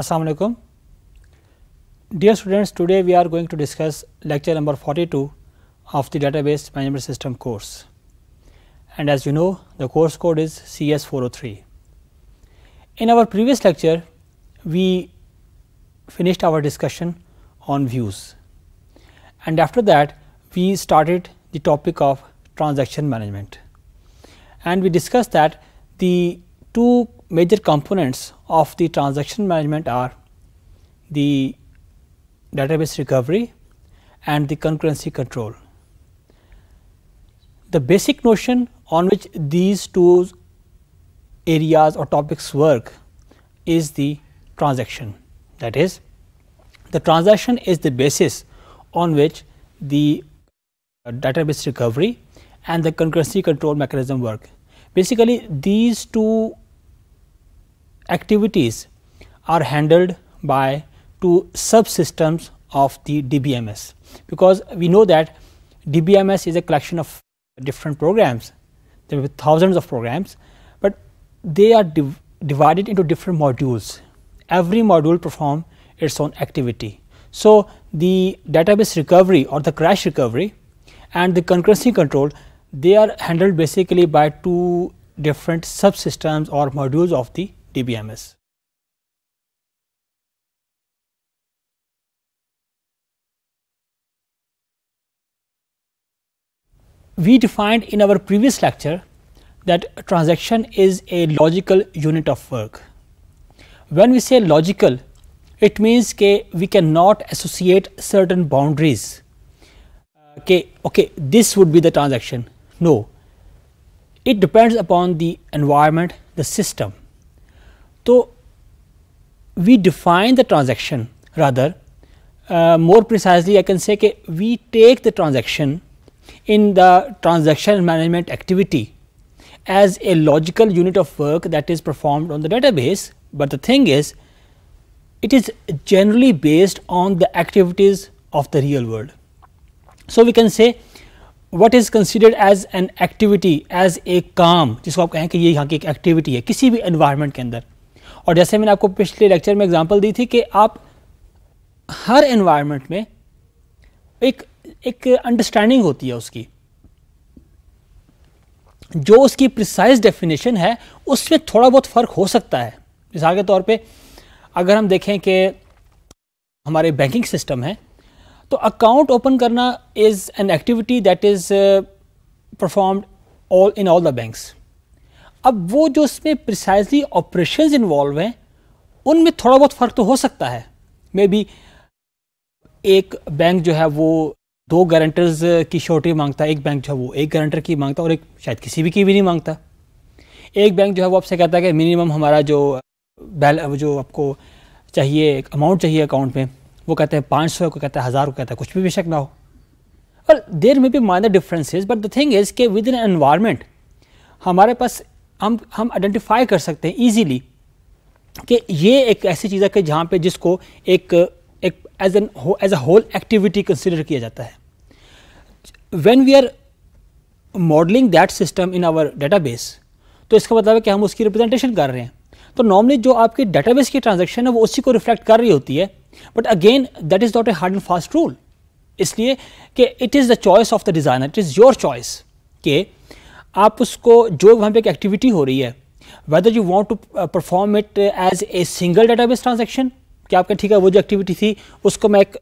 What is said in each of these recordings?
Assalamualaikum. Dear students, today we are going to discuss lecture number 42 of the database management system course. And as you know, the course code is CS403. In our previous lecture, we finished our discussion on views. And after that, we started the topic of transaction management. And we discussed that the two major components of the transaction management are the database recovery and the concurrency control. The basic notion on which these two areas or topics work is the transaction that is the transaction is the basis on which the database recovery and the concurrency control mechanism work. Basically these two activities are handled by two subsystems of the DBMS because we know that DBMS is a collection of different programs there are thousands of programs but they are div divided into different modules every module perform its own activity so the database recovery or the crash recovery and the concurrency control they are handled basically by two different subsystems or modules of the DBMS. We defined in our previous lecture that a transaction is a logical unit of work. When we say logical, it means that we cannot associate certain boundaries. Okay, uh, okay, this would be the transaction. No, it depends upon the environment, the system. So, we define the transaction rather uh, more precisely I can say okay, we take the transaction in the transaction management activity as a logical unit of work that is performed on the database, but the thing is it is generally based on the activities of the real world. So, we can say what is considered as an activity as a काम जिसको आप कहें कि ये यहाँ की एक activity है किसी भी environment के अंदर और जैसे मैंने आपको पिछले लेक्चर में एग्जांपल दी थी कि आप हर एनवायरनमेंट में एक एक अंडरस्टैंडिंग होती है उसकी जो उसकी प्रिसाइज डेफिनेशन है उसमें थोड़ा बहुत फ़र्क हो सकता है मिसाल के तौर पे अगर हम देखें कि हमारे बैंकिंग सिस्टम है तो अकाउंट ओपन करना is an activity that is performed all in all the banks अब वो जो इसमें प्रिसाइजली ऑपरेशन इन्वॉल्व हैं उनमें थोड़ा बहुत फ़र्क तो हो सकता है मे बी एक बैंक जो है वो दो गारंटर्स की श्योरिटी मांगता है एक बैंक जो है वो एक गारंटर की मांगता है और एक शायद किसी भी की भी नहीं मांगता एक बैंक जो है वो आपसे कहता है कि मिनिमम हमारा जो बैल जो आपको चाहिए अमाउंट चाहिए अकाउंट में वो कहते हैं पाँच सौ को कहता है हज़ार को कहता है कुछ भी बेशक ना हो और there may be minor differences but the thing is के विद इन एनवायरमेंट हमारे पास हम हम आइडेंटिफाई कर सकते हैं ईजीली कि ये एक ऐसी चीज़ है कि जहाँ पे जिसको एक एक as an as a whole activity consider किया जाता है when we are modelling that system in our database तो इसका मतलब है कि हम उसकी रिप्रेजेंटेशन कर रहे हैं तो नॉर्मली जो आपके डेटाबेस की ट्रांजेक्शन है वो उसी को रिफ्लेक्ट कर रही होती है but again that is not a hard and fast rule इसलिए कि it is the choice of the designer it is your choice के आप उसको जो वहाँ पे एक एक्टिविटी हो रही है whether you want to perform it as a single database transaction कि आपका ठीक है वो जो एक्टिविटी थी उसको मैं एक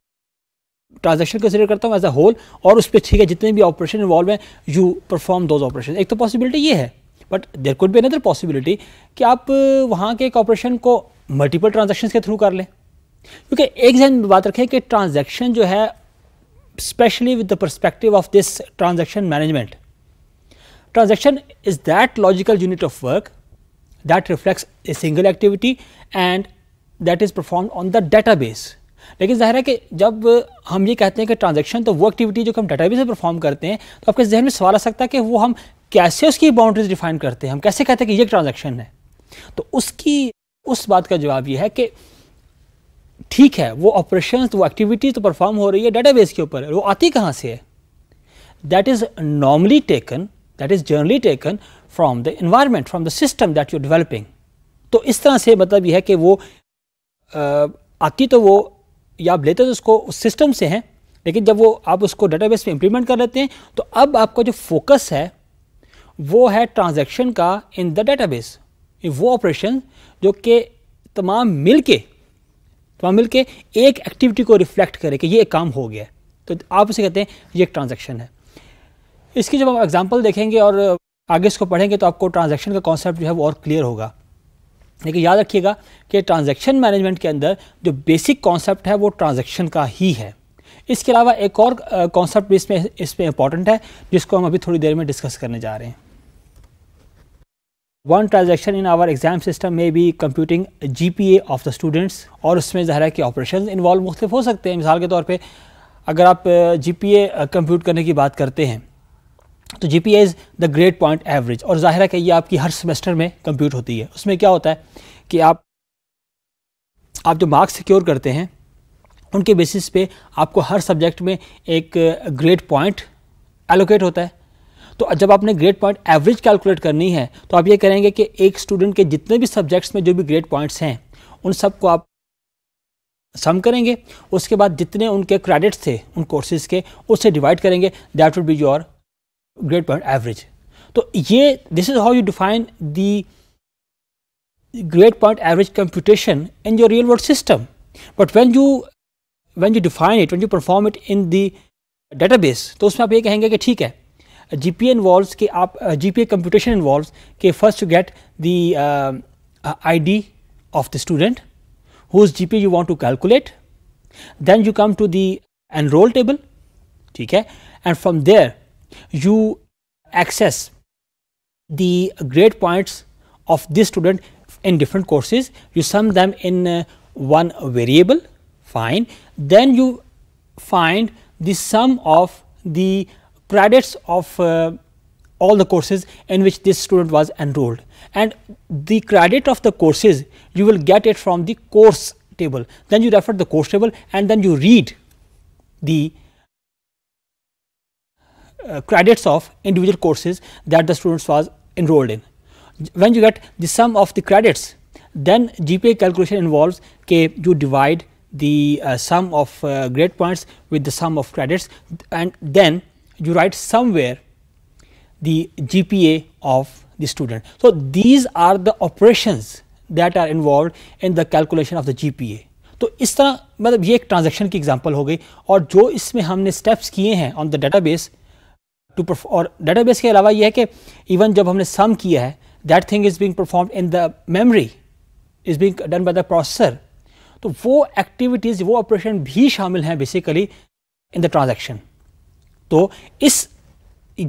ट्रांजेक्शन कंसिडर करता हूँ एज अ होल और उस पर ठीक है जितने भी ऑपरेशन इन्वॉल्व हैं यू परफॉर्म दोज ऑपरेशन एक तो पॉसिबिलिटी ये है but there could be another possibility कि आप uh, वहाँ के एक ऑपरेशन को मल्टीपल ट्रांजेक्शन के थ्रू कर लें क्योंकि एक जहन बात रखें कि ट्रांजेक्शन जो है specially with the perspective of this transaction management Transaction is that logical unit of work that reflects a single activity and that is performed on the database. लेकिन ज़ाहिर है कि जब हम ये कहते हैं कि ट्रांजेक्शन तो वो एक्टिविटी जो हम डेटाबेस से परफॉर्म करते हैं तो आपके जहन में सवाल आ सकता है कि वो हम कैसे उसकी बाउंड्रीज डिफाइन करते हैं हम कैसे कहते हैं कि ये ट्रांजेक्शन है तो उसकी उस बात का जवाब ये है कि ठीक है वो ऑपरेशन वो एक्टिविटी तो परफॉर्म हो रही है डाटा के ऊपर वो आती कहाँ से है that is normally taken that is generally taken from the environment from the system that you developing तो इस तरह से मतलब यह है कि वो आती तो वो या आप लेते तो उसको उस सिस्टम से हैं लेकिन जब वो आप उसको डेटाबेस में इंप्लीमेंट कर लेते हैं तो अब आपका जो फोकस है वो है ट्रांजैक्शन का इन द डेटाबेस वो ऑपरेशन जो कि तमाम मिल के तमाम मिल के एक एक्टिविटी को रिफ्लेक्ट करे कि ये काम हो गया तो आप उसे कहते हैं ये एक ट्रांजेक्शन है इसकी जब हम एग्जाम्पल देखेंगे और आगे इसको पढ़ेंगे तो आपको ट्रांजेक्शन का कॉन्सेप्ट जो है वो और क्लियर होगा लेकिन याद रखिएगा कि ट्रांजेक्शन मैनेजमेंट के अंदर जो बेसिक कॉन्सेप्ट है वो ट्रांजेक्शन का ही है इसके अलावा एक और कॉन्सेप्ट भी इसमें इसमें इंपॉर्टेंट है जिसको हम अभी थोड़ी देर में डिस्कस करने जा रहे हैं one transaction in our exam system में भी computing G P A of the students और उसमें ज़ाहिर है कि ऑपरेशन इन्वॉल्व मुख्तफ हो सकते हैं मिसाल के तौर पर अगर आप जी पी ए कंप्यूट करने की बात करते हैं तो G P is the grade point average और ज़ाहिर है कि ये आपकी हर सेमेस्टर में कंप्यूट होती है उसमें क्या होता है कि आप आप जो मार्क्स सिक्योर करते हैं उनके बेसिस पे आपको हर सब्जेक्ट में एक ग्रेड पॉइंट एलोकेट होता है तो जब आपने ग्रेड पॉइंट एवरेज कैलकुलेट करनी है तो आप ये करेंगे कि एक स्टूडेंट के जितने भी सब्जेक्ट्स में जो भी ग्रेड पॉइंट्स हैं उन सबको आप सम करेंगे उसके बाद जितने उनके क्रेडिट्स थे उन कोर्सेज़ के उससे डिवाइड करेंगे that would be your grade point average तो ये this is how you define the grade point average computation in your real world system but when you when you define it when you perform it in the database तो उसमें आप ये कहेंगे कि ठीक है जी पी इन्वॉल्व कि आप G P A computation involve कि first you get the I D of the student whose G P you want to calculate then you come to the enrol table ठीक है and from there you access the grade points of this student in different courses you sum them in uh, one variable fine then you find the sum of the credits of uh, all the courses in which this student was enrolled and the credit of the courses you will get it from the course table then you refer the course table and then you read the uh, credits of individual courses that the students was enrolled in. When you get the sum of the credits, then GPA calculation involves k you divide the uh, sum of uh, grade points with the sum of credits and then you write somewhere the GPA of the student. So, these are the operations that are involved in the calculation of the GPA. तो इस तरह मतलब ये एक transaction की example हो गई और जो इसमें हमने स्टेप्स किए हैं ऑन द डेटाबेस टू और डाटा के अलावा यह है कि इवन जब हमने सम किया है that thing is being perform in the memory is being done by the processor तो वो एक्टिविटीज़ वो ऑपरेशन भी शामिल हैं बेसिकली इन द ट्रांजेक्शन तो इस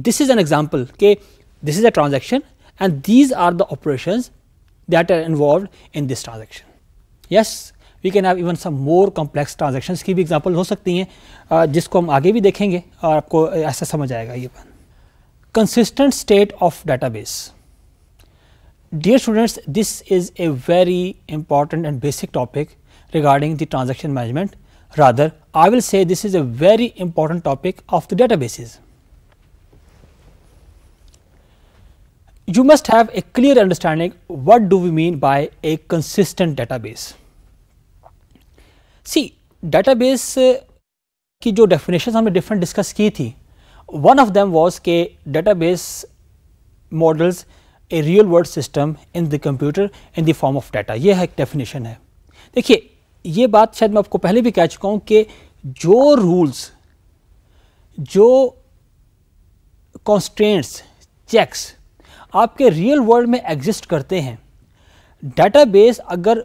दिस इज़ एन एग्जाम्पल के this is a transaction and these are the operation that are involve in this transaction yes we can have even some more complex transaction की भी example हो सकती हैं जिसको हम आगे भी देखेंगे और आपको ऐसा समझ आएगा ये बात consistent state of database. Dear students, this is a very important and basic topic regarding the transaction management. Rather, I will say this is a very important topic of the databases. You must have a clear understanding what do we mean by a consistent database. See, database की uh, definitions definition हमने different discuss की One of them was a database models a real world system in the computer in the form of data ये है एक definition है देखिए ये बात शायद मैं आपको पहले भी कह चुका हूँ कि जो रूल्स जो कॉन्स्टेंट्स चेक्स आपके रियल वर्ल्ड में एग्जिस्ट करते हैं डेटाबेस अगर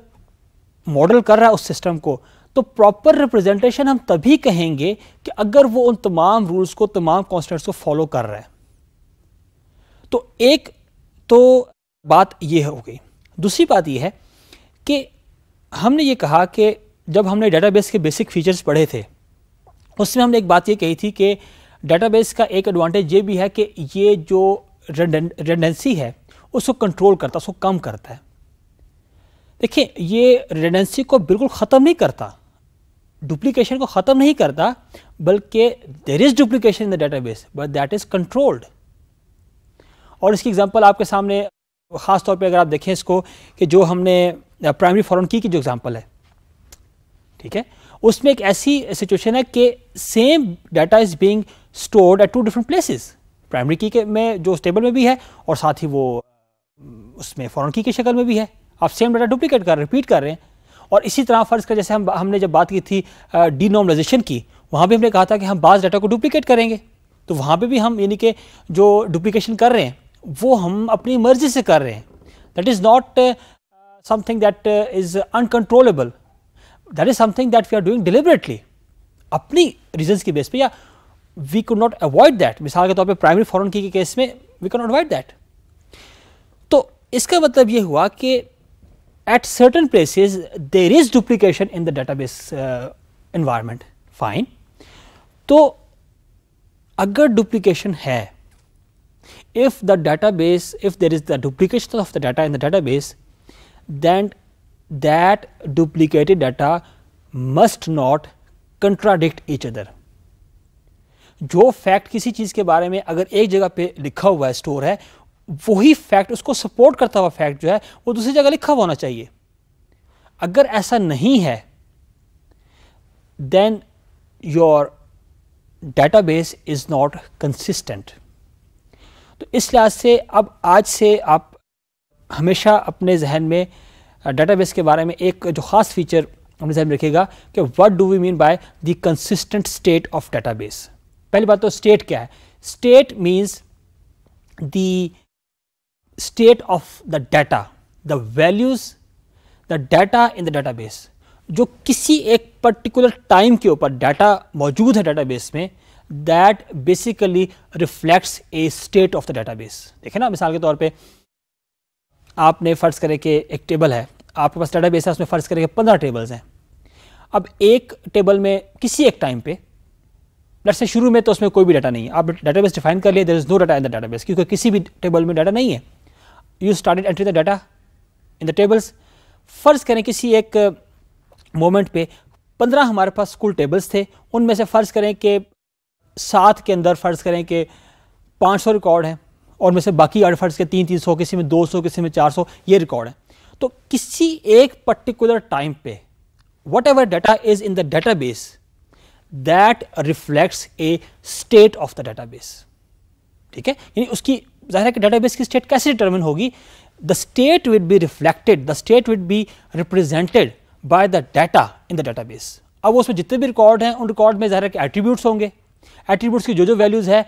मॉडल कर रहा है उस सिस्टम को तो प्रॉपर रिप्रेजेंटेशन हम तभी कहेंगे कि अगर वो उन तमाम रूल्स को तमाम कॉन्स्टेंट्स को फॉलो कर रहा है तो एक तो बात ये हो गई दूसरी बात ये है कि हमने ये कहा कि जब हमने डेटाबेस के बेसिक फीचर्स पढ़े थे उसमें हमने एक बात ये कही थी कि डेटाबेस का एक एडवांटेज ये भी है कि ये जो रेडेंसी है उसको कंट्रोल करता है उसको कम करता है देखिए ये रेडेंसी को बिल्कुल ख़त्म नहीं करता डुप्लीकेशन को ख़त्म नहीं करता बल्कि there is duplication in the data base but that is controlled और इसकी एग्जाम्पल आपके सामने ख़ास तौर पर अगर आप देखें इसको कि जो हमने प्राइमरी फॉरन की की जो एग्ज़ाम्पल है ठीक है उसमें एक ऐसी सिचुएशन है कि same data is being stored at two different places primary key के में जो स्टेबल में भी है और साथ ही वो उसमें फॉरन की की शक्ल में भी है आप सेम डाटा डुप्लीकेट कर रहे रिपीट कर रहे हैं और इसी तरह फ़र्ज़ कर जैसे हम हमने जब बात की थी डिनॉर्मलाइजेशन की वहाँ भी हमने कहा था कि हम बाज़ डाटा को डुप्लीकेट करेंगे तो वहाँ पर भी हम यानी कि जो डुप्लीकेशन कर रहे हैं वो हम अपनी मर्ज़ी से कर रहे हैं that is not something that is uncontrollable that is something that we are doing deliberately अपनी रीजन्स की बेस पे या we could not avoid that मिसाल के तौर पर प्राइमरी फॉरन की केस में we can not avoid that तो इसका मतलब ये हुआ कि at certain places there is duplication in the database uh, environment fine to agar duplication hai if the database if there is the duplication of the data in the database then that duplicated data must not contradict each other जो fact किसी चीज़ के बारे में अगर एक जगह पे लिखा हुआ है स्टोर है वही फैक्ट उसको सपोर्ट करता हुआ फैक्ट जो है वो दूसरी जगह लिखा हुआ होना चाहिए अगर ऐसा नहीं है then your data base is not consistent तो इस लिहाज से अब आज से आप हमेशा अपने जहन में डाटा बेस के बारे में एक जो ख़ास फीचर अपने जहन में रखेगा कि what do we mean by the consistent state of data base पहली बात तो स्टेट क्या है state means the state of the data, the values, the data in the database. जो किसी एक पर्टिकुलर टाइम के ऊपर डाटा मौजूद है डाटाबेस में that basically reflects a state of the database देखें ना मिसाल के तौर पर आपने फ़र्ज़ करे के एक टेबल है आपके पास डाटा बेस है उसमें फ़र्ज़ करे के पंद्रह टेबल्स हैं अब एक टेबल में किसी एक टाइम पे लेट्स से शुरू में तो उसमें कोई भी डाटा नहीं है आप डाटा बेस डिफाइन कर लिए there is no data in the data base क्योंकि किसी भी टेबल में डाटा नहीं है you started entry the data in the tables फ़र्ज़ करें किसी एक मोमेंट uh, पे पंद्रह हमारे पास स्कूल टेबल्स थे उनमें से फ़र्ज़ करें कि सात के अंदर फ़र्ज़ करें कि पाँच सौ रिकॉर्ड हैं और में से बाकी आठ फ़र्ज़ के तीन तीन सौ किसी में दो सौ किसी में चार सौ ये रिकॉर्ड हैं तो किसी एक पर्टिकुलर टाइम पे whatever data is in the data base that reflects a state of the data base ठीक है यानी उसकी जाहिर है कि डेटाबेस की स्टेट कैसे डिटर्मिन होगी the state would be reflected the state would be represented by the data in the database अब उसमें जितने भी रिकॉर्ड हैं उन रिकॉर्ड में ज़ाहिर है कि एट्रीब्यूट्स होंगे एट्रीब्यूट्स की जो जो वैल्यूज़ है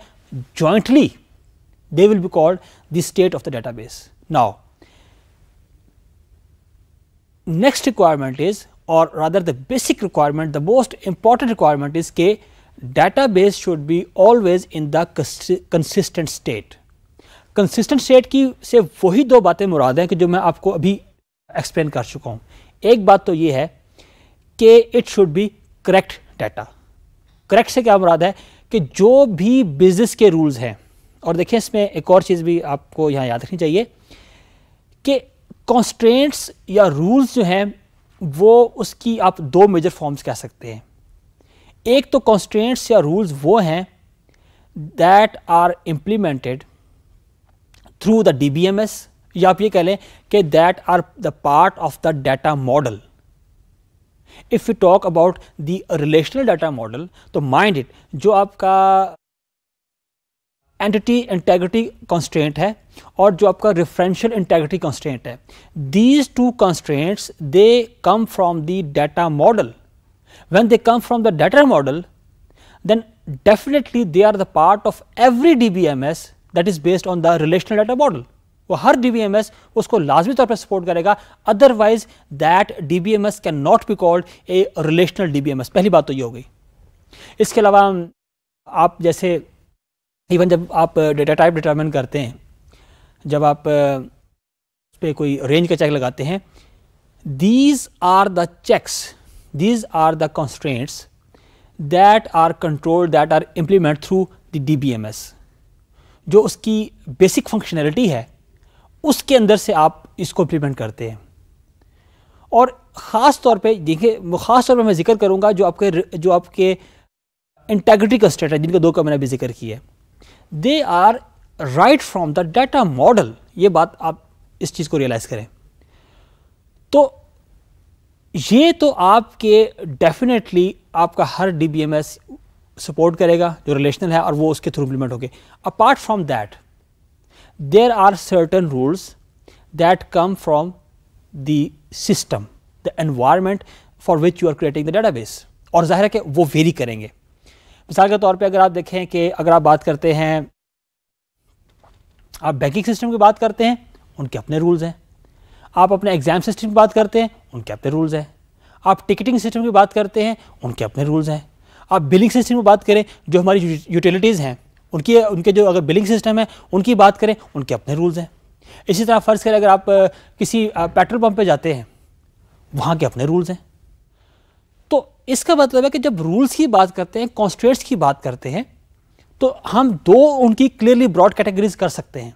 jointly they will be called the state of the base now next requirement is और rather the basic requirement the most important requirement is के data base should be always in the consistent state consistent state की से वही दो बातें मुराद हैं कि जो मैं आपको अभी एक्सप्लेन कर चुका हूँ एक बात तो ये है कि it should be correct data correct से क्या मुराद है कि जो भी बिजनेस के रूल्स हैं और देखिए इसमें एक और चीज़ भी आपको यहाँ याद रखनी चाहिए कि कॉन्स्ट्रेंट्स या रूल्स जो हैं वो उसकी आप दो मेजर फॉर्म्स कह सकते हैं एक तो कॉन्स्ट्रेंट्स या रूल्स वो हैं that are implemented through the D B M S या आप ये कह लें कि that are the part of the data model if you talk about the relational data model तो माइंड इट जो आपका एंटिटी इंटेग्रिटी कॉन्स्टेंट है और जो आपका रेफरेंशियल इंटेग्रिटी कॉन्स्टेंट है these two constants they come from the data model when they come from the data model then definitely they are the part of every D B M S that is based on the relational data model वो हर DBMS उसको लाजमी तौर पर support करेगा otherwise that DBMS can not be called a relational DBMS पहली बात तो ये हो गई इसके अलावा आप जैसे इवन जब आप डेटा टाइप डिटर्मिन करते हैं जब आप उस पर कोई रेंज का चेक लगाते हैं these are the checks these are the constraints that are control that are implement through the D B M S जो उसकी बेसिक फंक्शनैलिटी है उसके अंदर से आप इसको इम्प्लीमेंट करते हैं और ख़ास तौर पे देखिए ख़ास तौर पे मैं जिक्र करूँगा जो आपके जो आपके इंटेग्रिटी स्टेट है जिनके दो का मैंने अभी जिक्र किया है they are right from the data model ये बात आप इस चीज़ को रियलाइज़ करें तो ये तो आपके डेफिनेटली आपका हर D B M S support करेगा जो रिलेशनल है और वो उसके थ्रू इम्प्लीमेंट होगी apart from that there are certain rules that come from the system the environment for which you are creating the data database और जाहिर है कि वो वेरी करेंगे मिसाल के तौर पर अगर आप देखें कि अगर आप बात करते हैं आप बैंकिंग सिस्टम की बात करते हैं उनके अपने रूल्स हैं आप अपने एग्ज़ाम सिस्टम की बात करते हैं उनके अपने रूल्स हैं आप टिकटिंग सिस्टम की बात करते हैं उनके अपने रूल्स हैं आप बिलिंग सिस्टम की बात करें जो हमारी यूटिलिटीज़ हैं उनकी उनके जो अगर बिलिंग सिस्टम है उनकी बात करें उनके अपने रूल्स हैं इसी तरह फ़र्ज़ करें अगर आप किसी पेट्रोल पम्प पर जाते हैं वहाँ के अपने रूल्स हैं तो इसका मतलब है कि जब रूल्स की बात करते हैं कॉन्स्ट्रेट्स की बात करते हैं तो हम दो उनकी क्लियरली ब्रॉड कैटेगरीज कर सकते हैं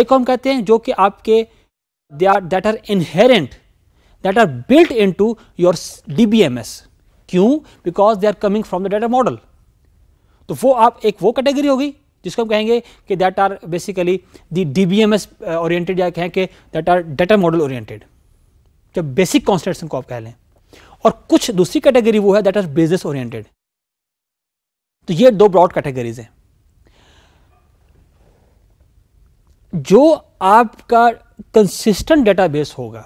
एक हम कहते हैं जो कि आपके they are that are inherent that are built in to your D B M S क्यों because they are coming from the data model तो वो आप एक वो कैटेगरी होगी जिसको हम कहेंगे कि that are basically the D B M S oriented या कहें कि that are data model oriented जब बेसिक कॉन्स्टेंट्स को आप कह लें और कुछ दूसरी कैटेगरी वो है दैट आर बिजनेस ओरिएंटेड तो ये दो ब्रॉड कैटेगरीज हैं जो आपका कंसिस्टेंट डेटाबेस होगा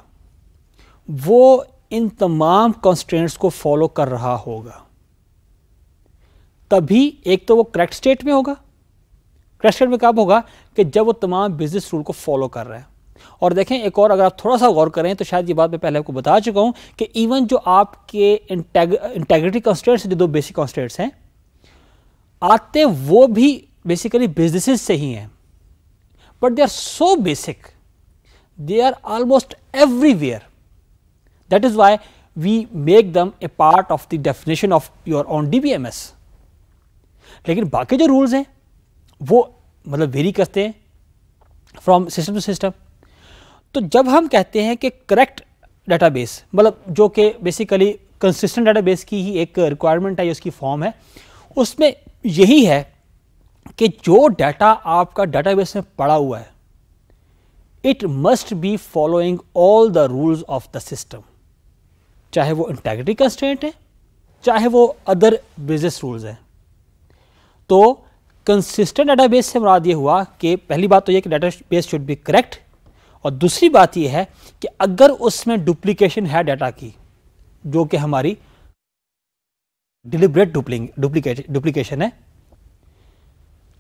वो इन तमाम कॉन्स्टेंट्स को फॉलो कर रहा होगा तभी एक तो वो करेक्ट स्टेट में होगा करेक्ट स्टेट में कब होगा कि जब वो तमाम बिजनेस रूल को फॉलो कर रहा है और देखें एक और अगर आप थोड़ा सा गौर करें तो शायद ये बात मैं पहले आपको बता चुका हूं कि इवन जो आपके इंटेग, इंटेग्रिटी कॉन्स्टेंट्स जो दो बेसिक कॉन्स्टेंट्स हैं आते वो भी बेसिकली बिजनेस से ही हैं but they are so basic they are almost everywhere That is why we make them a part of the definition of your own DBMS. लेकिन बाकी जो रूल्स हैं वो मतलब वेरी करते हैं फ्रॉम सिस्टम टू सिस्टम तो जब हम कहते हैं कि करेक्ट डाटाबेस मतलब जो कि बेसिकली कंसिस्टेंट डाटाबेस की ही एक रिक्वायरमेंट है उसकी फॉर्म है उसमें यही है कि जो डाटा आपका डाटाबेस में पड़ा हुआ है it must be following all the rules of the system. चाहे वो इंटेग्रिटी कंस्टेंट है चाहे वो अदर बिजनेस रूल्स हैं तो कंसिस्टेंट डाटा बेस से मुराद ये हुआ कि पहली बात तो ये कि data base should be correct और दूसरी बात यह है कि अगर उसमें डुप्लीकेशन है डाटा की जो कि हमारी डिलिब्रेट डुप्लीकेट डुप्लीकेशन है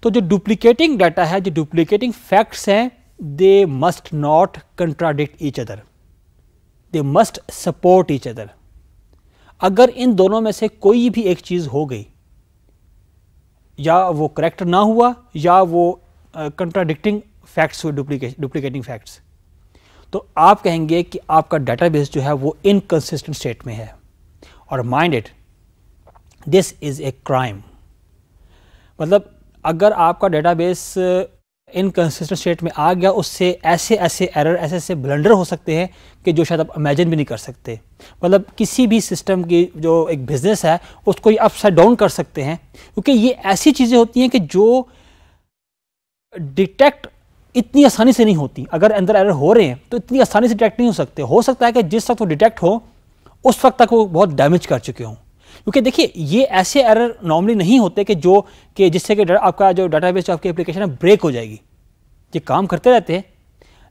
तो जो डुप्लीकेटिंग डाटा है जो डुप्लीकेटिंग फैक्ट्स हैं they must not contradict each other they must support each other अगर इन दोनों में से कोई भी एक चीज़ हो गई या वो करेक्ट ना हुआ या वो कंट्राडिक्टिंग फैक्ट्स हुए डुप्लीकेटिंग फैक्ट्स तो आप कहेंगे कि आपका डाटाबेस जो है वो इनकन्सिस्टेंट स्टेट में है और mind it this is a crime मतलब अगर आपका डेटाबेस इनकन्सिस्टेंट स्टेट में आ गया उससे ऐसे ऐसे एरर ऐसे ऐसे ब्लंडर हो सकते हैं कि जो शायद आप इमेजिन भी नहीं कर सकते मतलब किसी भी सिस्टम की जो एक बिज़नेस है उसको ये अपसाइड डाउन कर सकते हैं क्योंकि ये ऐसी चीज़ें होती हैं कि जो डिटेक्ट इतनी आसानी से नहीं होती अगर अंदर एरर हो रहे हैं तो इतनी आसानी से डिटेक्ट नहीं हो सकते हो सकता है कि जिस वक्त वो डिटेक्ट हो उस वक्त तक वो बहुत डैमेज कर चुके हों क्योंकि देखिए ये ऐसे एरर नॉर्मली नहीं होते कि जो कि जिससे कि आपका जो डाटाबेस जो आपकी एप्लीकेशन है ब्रेक हो जाएगी ये काम करते रहते हैं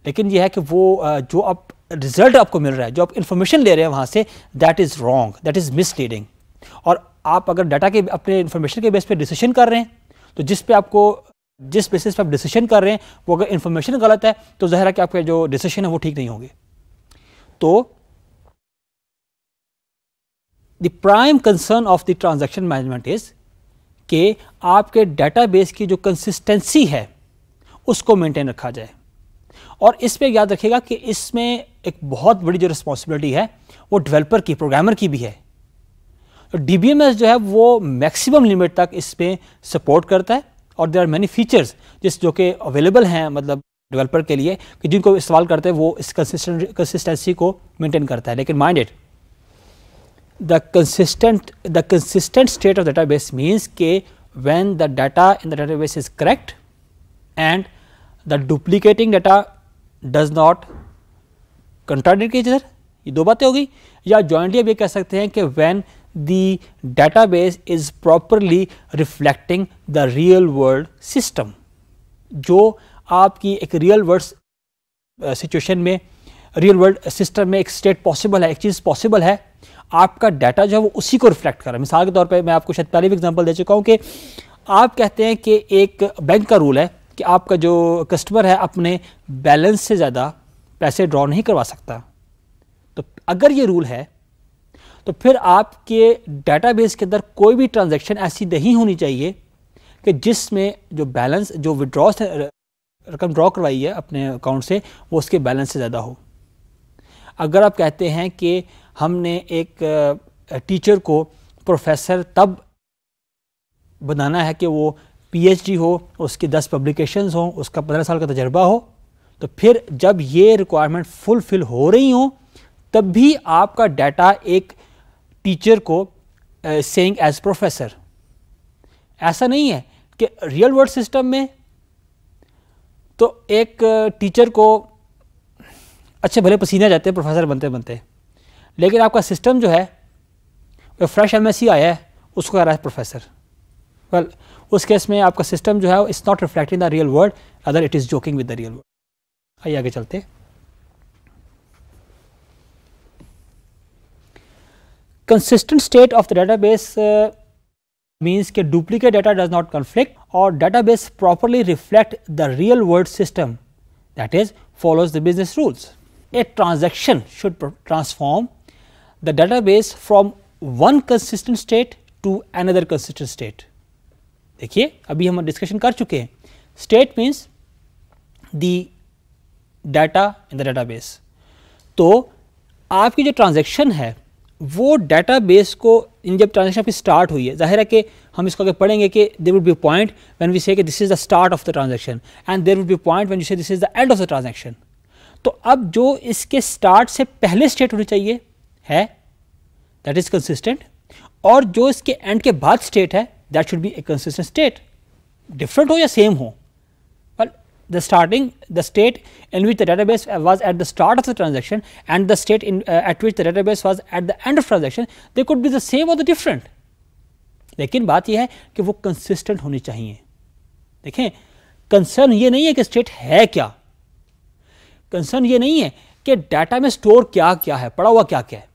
लेकिन ये है कि वो जो आप रिजल्ट आपको मिल रहा है जो आप इन्फॉर्मेशन ले रहे हैं वहाँ से that is wrong that is misleading और आप अगर डाटा के अपने इन्फॉर्मेशन के बेस पर डिसीशन कर रहे हैं तो जिस पर आपको जिस बेसिस पर आप डिसीशन कर रहे हैं वो अगर इन्फॉर्मेशन गलत है तो जहरा कि आपके जो डिसीशन है वो ठीक नहीं होंगे तो the prime concern of the transaction management is कि आपके बेस की जो कंसिस्टेंसी है उसको मेंटेन रखा जाए और इस पर याद रखेगा कि इसमें एक बहुत बड़ी जो रिस्पॉन्सिबिलिटी है वो डेवलपर की प्रोग्रामर की भी है डी बी एम एस जो है वो मैक्सिमम लिमिट तक इसमें सपोर्ट करता है और देर आर मैनी फीचर्स जिस जो कि अवेलेबल हैं मतलब डेवलपर के लिए कि जिनको इस्तेमाल करते हैं वो इस कंसिस्टेंसी को मेंटेन करता है लेकिन minded the consistent the consistent state of the database means k when the data in the database is correct and the duplicating data does not contradict each other ye do baatein होगी या jointly अब ये keh sakte hain ki when the database is properly reflecting the real world system jo aapki ek real world situation mein real world system mein ek state possible hai ek cheez possible hai आपका data जो है वो उसी को reflect कर रहा है मिसाल के तौर पर मैं आपको शायद पहले भी एग्जाम्पल दे चुका हूँ कि आप कहते हैं कि एक बैंक का रूल है कि आपका जो कस्टमर है अपने बैलेंस से ज़्यादा पैसे ड्रॉ नहीं करवा सकता तो अगर ये रूल है तो फिर आपके डाटाबेस के अंदर कोई भी ट्रांजेक्शन ऐसी नहीं होनी चाहिए कि जिसमें जो बैलेंस जो विड्रॉस रकम ड्रॉ करवाई है अपने अकाउंट से वो उसके बैलेंस से ज़्यादा हो अगर आप कहते हैं कि हमने एक टीचर को प्रोफेसर तब बनाना है कि वो पीएचडी हो उसकी दस पब्लिकेशंस हों उसका पंद्रह साल का तजर्बा हो तो फिर जब ये रिक्वायरमेंट फुलफिल हो रही हों तब भी आपका डाटा एक टीचर को सेइंग एज प्रोफेसर ऐसा नहीं है कि रियल वर्ल्ड सिस्टम में तो एक टीचर को अच्छे भले पसीने जाते हैं प्रोफेसर बनते बनते लेकिन आपका सिस्टम जो है वह फ्रेश एम आया है उसको कह रहा है प्रोफेसर वेल उस केस में आपका सिस्टम जो है it's not reflecting the real world other it is joking with the real world आइए आगे चलते consistent state of the data database means के duplicate data does not conflict और database properly reflect the real world system that is follows the business rules a transaction should transform the database from one consistent state to another consistent state. देखिए अभी हम discussion कर चुके हैं state means the data in the data database तो आपकी जो transaction है वो डाटा बेस को इन जब ट्रांजेक्शन आपकी स्टार्ट हुई है जाहिर है कि हम इसको अगर पढ़ेंगे कि there would be point when we say this is the start of the transaction and there would be point when you say this is the end of the transaction तो अब जो इसके स्टार्ट से पहले स्टेट होनी चाहिए है that is consistent और जो इसके एंड के बाद स्टेट है that should be a consistent state different हो या सेम हो but the starting the state in which the database was at the start of the transaction and the state in at which the database was at the end of transaction they could be the same और the different लेकिन बात यह है कि वो consistent होनी चाहिए देखें कंसर्न ये नहीं है कि स्टेट है क्या कंसर्न ये नहीं है कि डाटा में स्टोर क्या क्या है पड़ा हुआ क्या क्या है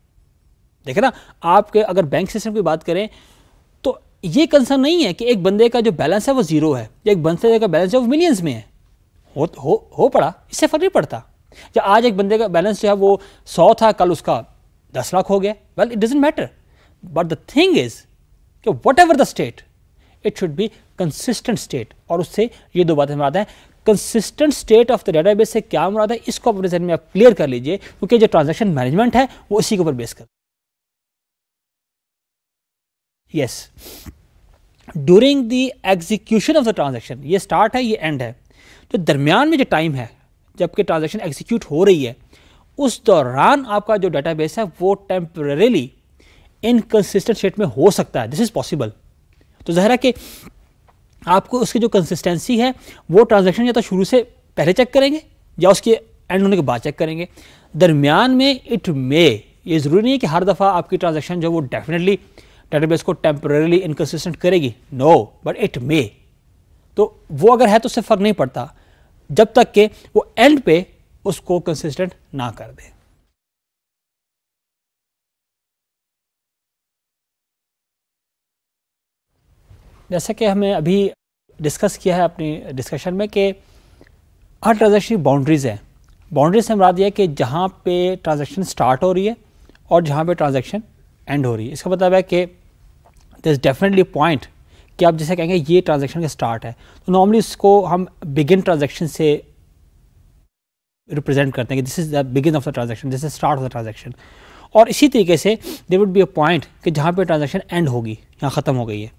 देखे ना आपके अगर बैंक सिस्टम की बात करें तो ये कंसर्न नहीं है कि एक बंदे का जो बैलेंस है वो ज़ीरो है या एक बंदे का बैलेंस है वो मिलियंस में है हो हो हो पड़ा इससे फ़र्क नहीं पड़ता या आज एक बंदे का बैलेंस जो है वो सौ था कल उसका दस लाख हो गया well it doesn't matter but the thing is कि whatever the state it should be consistent state और उससे ये दो बातें हमारा हैं consistent state of the database से क्या मुराद है इसको अपने जहन में आप क्लियर कर लीजिए क्योंकि जो ट्रांजैक्शन मैनेजमेंट है वो इसी के ऊपर बेस कर yes during the execution of the transaction ये स्टार्ट है ये एंड है तो दरमियान में जो टाइम है जबकि ट्रांजेक्शन एग्जीक्यूट हो रही है उस दौरान आपका जो डाटा बेस है वो टेम्परेली इनकन्सिस्टेंट स्टेट में हो सकता है दिस इज़ पॉसिबल तो ज़हरा है कि आपको उसकी जो कंसिस्टेंसी है वो ट्रांजेक्शन या तो शुरू से पहले चेक करेंगे या उसके एंड होने के बाद चेक करेंगे दरमियान में इट मे ये ज़रूरी नहीं है कि हर दफ़ा आपकी ट्रांजेक्शन जो वो डेफिनेटली डेटाबेस को टेम्परेली इनकन्सिस्टेंट करेगी नो बट इट मे तो वो अगर है तो उससे फ़र्क नहीं पड़ता जब तक कि वो एंड पे उसको कंसिस्टेंट ना कर दे जैसा कि हमें अभी डिस्कस किया है अपनी डिस्कशन में कि हर ट्रांजेक्शन बाउंड्रीज़ हैं बाउंड्रीज से मुराद यह कि जहाँ पे ट्रांजेक्शन स्टार्ट हो रही है और जहाँ पे ट्रांजेक्शन एंड हो रही है इसका मतलब है कि इज़ डेफिनेटली पॉइंट कि आप जैसे कहेंगे ये ट्रांजेक्शन का स्टार्ट है तो नॉर्मली इसको हम बिगिन ट्रांजेक्शन से रिप्रेजेंट करते हैं कि this is the begin of the transaction this is start of the transaction और इसी तरीके से they would be a point कि जहाँ पे ट्रांजेक्शन एंड होगी यहाँ ख़त्म हो गई है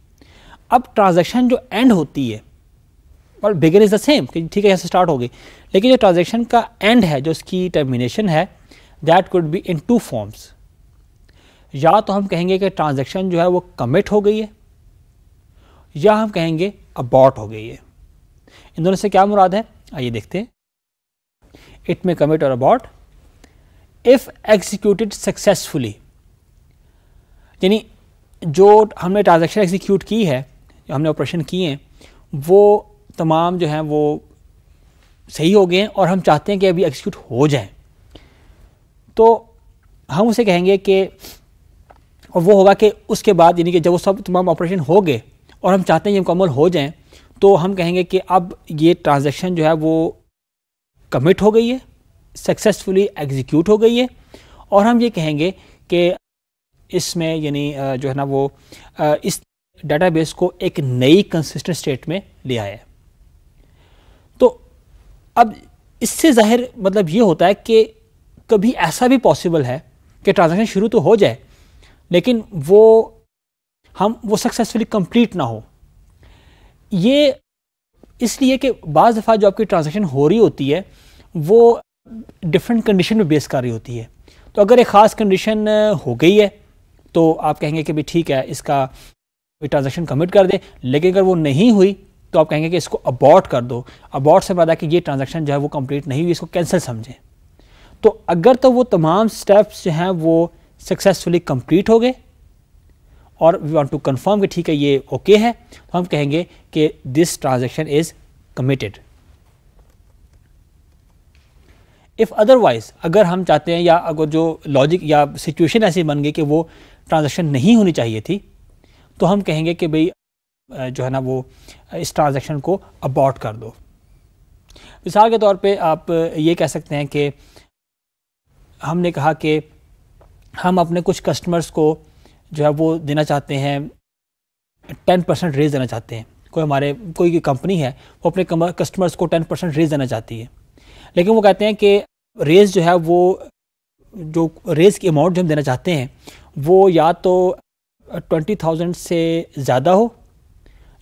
अब ट्रांजेक्शन जो एंड होती है और बिगिन इज़ द सेम कि ठीक है यहाँ से स्टार्ट होगी लेकिन जो ट्रांजेक्शन का एंड है जो उसकी टर्मिनेशन है that could be in two forms या तो हम कहेंगे कि ट्रांजेक्शन जो है वो कमिट हो गई है या हम कहेंगे अबॉट हो गई है इन दोनों से क्या मुराद है आइए देखते हैं इट में कमिट और अबॉट इफ़ एग्जीक्यूटेड सक्सेसफुली यानी जो हमने ट्रांजेक्शन एग्जीक्यूट की है जो हमने ऑपरेशन किए हैं वो तमाम जो हैं वो सही हो गए हैं और हम चाहते हैं कि अभी एग्जीक्यूट हो जाए तो हम उसे कहेंगे कि और वो होगा कि उसके बाद यानी कि जब वो सब तमाम ऑपरेशन हो गए और हम चाहते हैं ये मुकम्मल हो जाएं तो हम कहेंगे कि अब ये ट्रांजेक्शन जो है वो कमिट हो गई है सक्सेसफुली एग्जीक्यूट हो गई है और हम ये कहेंगे कि इसमें यानी जो है ना वो इस बेस को एक नई कंसिस्टेंट स्टेट में ले आया है तो अब इससे जाहिर मतलब ये होता है कि कभी ऐसा भी पॉसिबल है कि ट्रांजेक्शन शुरू तो हो जाए लेकिन वो हम वो सक्सेसफुली कंप्लीट ना हो ये इसलिए कि बज़ दफ़ा जो आपकी ट्रांजेक्शन हो रही होती है वो डिफरेंट कंडीशन में बेस कर रही होती है तो अगर एक ख़ास कंडीशन हो गई है तो आप कहेंगे कि भाई ठीक है इसका ट्रांजेक्शन कमिट कर दे लेकिन अगर वो नहीं हुई तो आप कहेंगे कि इसको अबॉट कर दो अबॉट से पता कि ये ट्रांजेक्शन जो है वो कम्प्लीट नहीं हुई इसको कैंसिल समझें तो अगर तो वो तमाम स्टेप्स जो हैं वो सक्सेसफुली कंप्लीट हो गए और वी वांट टू कंफर्म कि ठीक है ये ओके okay है तो हम कहेंगे कि this transaction is committed if otherwise अगर हम चाहते हैं या अगर जो लॉजिक या सिचुएशन ऐसी बन गई कि वो ट्रांजेक्शन नहीं होनी चाहिए थी तो हम कहेंगे कि भाई जो है ना वो इस ट्रांजेक्शन को अबॉर्ट कर दो मिसाल के तौर पे आप ये कह सकते हैं कि हमने कहा कि हम अपने कुछ कस्टमर्स को जो है वो देना चाहते हैं टेन परसेंट रेज देना चाहते हैं कोई हमारे कोई कंपनी है वो अपने कस्टमर्स को टेन परसेंट रेज देना चाहती है लेकिन वो कहते हैं कि रेज जो है वो जो रेज की अमाउंट जो हम देना चाहते हैं वो या तो ट्वेंटी थाउजेंड से ज़्यादा हो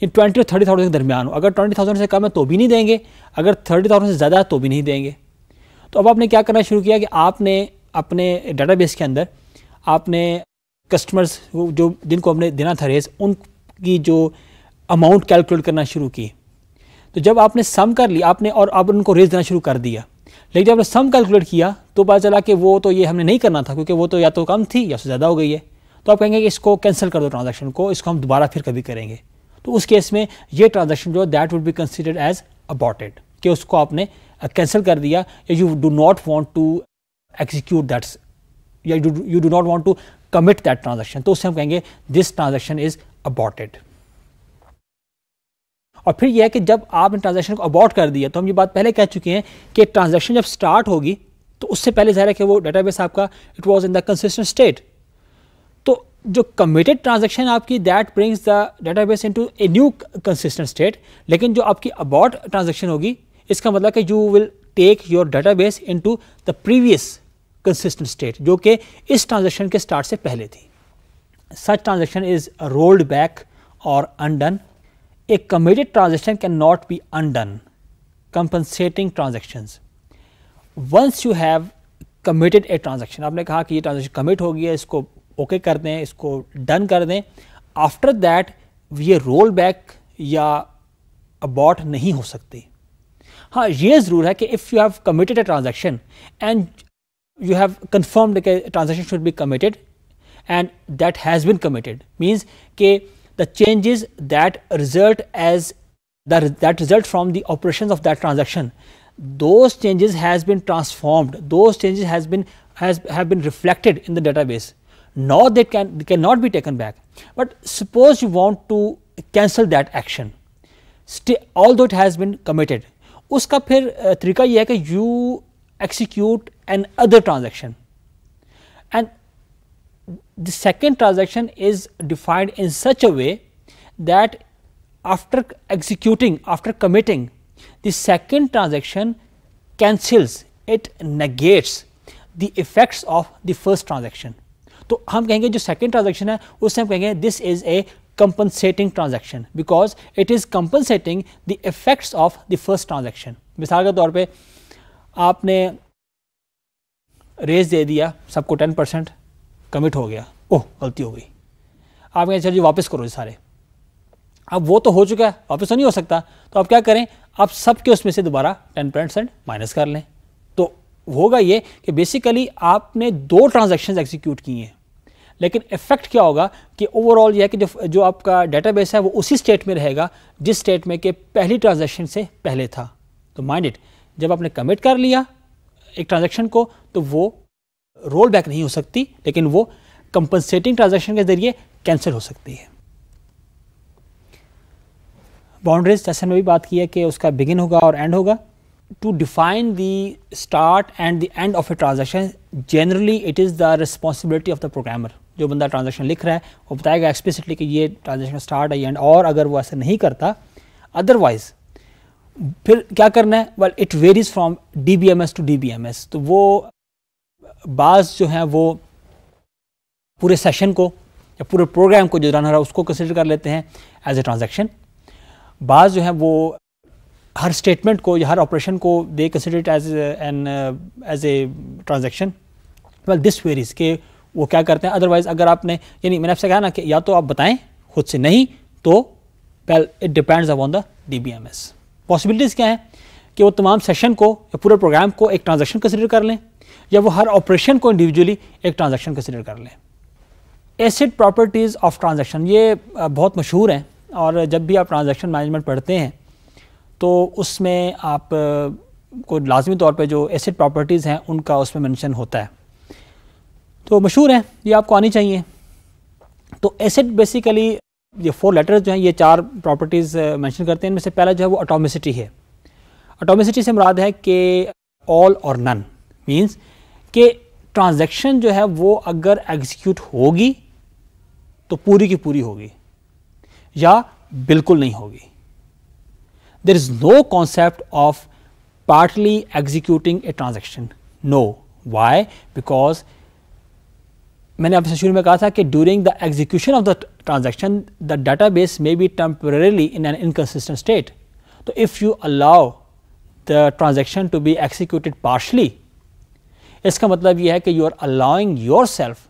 या ट्वेंटी और थर्टी थाउजेंड के दरमियान हो अगर ट्वेंटी थाउजेंड से कम है तो भी नहीं देंगे अगर थर्टी थाउजेंड से ज़्यादा है तो भी नहीं देंगे तो अब आपने क्या करना शुरू किया कि आपने अपने बेस के अंदर आपने कस्टमर्स जो जिनको हमने देना था रेस उनकी जो अमाउंट कैलकुलेट करना शुरू की तो जब आपने सम कर लिया आपने और आप उनको रेस देना शुरू कर दिया लेकिन जब आपने सम कैलकुलेट किया तो पता चला कि वो तो ये हमने नहीं करना था क्योंकि वो तो या तो कम थी या तो ज़्यादा हो गई है तो आप कहेंगे कि इसको कैंसिल कर दो ट्रांजेक्शन को इसको हम दोबारा फिर कभी करेंगे तो उस केस में ये ट्रांजेक्शन जो that would be considered as aborted कि उसको आपने कैंसिल कर दिया या you do not want to execute that's या you do not want to commit that transaction तो उससे हम कहेंगे दिस ट्रांजेक्शन इज अबॉटेड और फिर यह है कि जब आपने ट्रांजेक्शन को अबॉट कर दिया तो हम ये बात पहले कह चुके हैं कि ट्रांजेक्शन जब स्टार्ट होगी तो उससे पहले ज़ाहिर है कि वो डेटाबेस आपका it was in the consistent state तो जो कमिटेड ट्रांजेक्शन आपकी that brings the database to a new consistent state लेकिन जो आपकी अबॉट ट्रांजेक्शन होगी इसका मतलब कि you will take your database to the previous consistent state जो कि इस ट्रांजेक्शन के स्टार्ट से पहले थी such transaction is rolled back और undone a committed transaction can not be undone compensating transaction once you have committed a transaction आपने कहा कि ये ट्रांजेक्शन कमिट हो गया इसको ओके okay कर दें इसको डन कर दें आफ्टर दैट ये रोल बैक या अबॉट नहीं हो सकती हाँ ये ज़रूर है कि if you have committed a transaction and you have confirmed that a transaction should be committed and that has been committed means k the changes that result as that, that result from the operations of that transaction those changes has been transformed those changes has been has have been reflected in the database now they can they cannot be taken back but suppose you want to cancel that action stay although it has been committed uska phir eh, tarika ye hai ki you execute and other transaction and the second transaction is defined in such a way that after executing after committing the second transaction cancels it negates the effects of the first transaction So, हम कहेंगे जो second transaction है उससे is a compensating transaction because it is compensating the effects of the first transaction. Of the first raise दे दिया सबको ten percent commit हो गया ओह गलती हो गई आप कहें सर अच्छा जी वापस करो सारे अब वो तो हो चुका है वापस तो नहीं हो सकता तो आप क्या करें आप सबके उसमें से दोबारा टेन परसेंट माइनस कर लें तो होगा ये कि बेसिकली आपने दो ट्रांजेक्शन एग्जीक्यूट किए हैं लेकिन इफेक्ट क्या होगा कि ओवरऑल यह है कि जो जो आपका डेटाबेस है वो उसी स्टेट में रहेगा जिस स्टेट में कि पहली ट्रांजेक्शन से पहले था तो माइंड इट जब आपने कमिट कर लिया एक ट्रांजेक्शन को तो वो रोल बैक नहीं हो सकती लेकिन वो कंपनसेटिंग ट्रांजेक्शन के जरिए कैंसिल हो सकती है बाउंड्रीज जैसे हमने भी बात की है कि उसका बिगिन होगा और एंड होगा to define the start and the end of a transaction generally it is the responsibility of the programmer जो बंदा ट्रांजेक्शन लिख रहा है वो बताएगा एक्सप्लिसिटली कि ये ट्रांजेक्शन स्टार्ट है एंड और अगर वो ऐसा नहीं करता अदरवाइज फिर क्या करना है well it varies from D B M S to D B M S तो वो बाज जो है वो पूरे सेशन को या पूरे प्रोग्राम को जो रन हो रहा है उसको कंसिडर कर लेते हैं एज ए ट्रांजेक्शन बाज जो है वो हर स्टेटमेंट को या हर ऑपरेशन को they consider as an as a transaction well this varies के वो क्या करते हैं अदरवाइज़ अगर आपने यानी मैंने आपसे कहा ना कि या तो आप बताएं खुद से नहीं तो well it depends upon the D B M S possibilities क्या है कि वो तमाम सेशन को या पूरे प्रोग्राम को एक ट्रांजेक्शन कंसिडर कर लें या वो हर ऑपरेशन को इंडिविजुअली एक ट्रांजेक्शन कंसिडर कर लें एसिड प्रॉपर्टीज़ ऑफ ट्रांजेक्शन ये बहुत मशहूर हैं और जब भी आप ट्रांजेक्शन मैनेजमेंट पढ़ते हैं तो उसमें आप को लाजमी तौर पे जो एसिड प्रॉपर्टीज़ हैं उनका उसमें मेंशन होता है तो मशहूर हैं ये आपको आनी चाहिए तो एसिड बेसिकली ये फोर लेटर्स जो हैं ये चार प्रॉपर्टीज़ मेंशन uh, करते हैं इनमें से पहला जो है वो अटोमिसिटी है अटोमिसिटी से मुराद है कि ऑल और नन मींस के ट्रांजैक्शन जो है वो अगर एग्जीक्यूट होगी तो पूरी की पूरी होगी या बिल्कुल नहीं होगी there is no concept of partly executing a transaction no why because मैंने आपसे शुरू में कहा था कि during the execution of the transaction, the database may be temporarily in an inconsistent state. So, if you allow the transaction to be executed partially, इसका मतलब यह है कि you are allowing yourself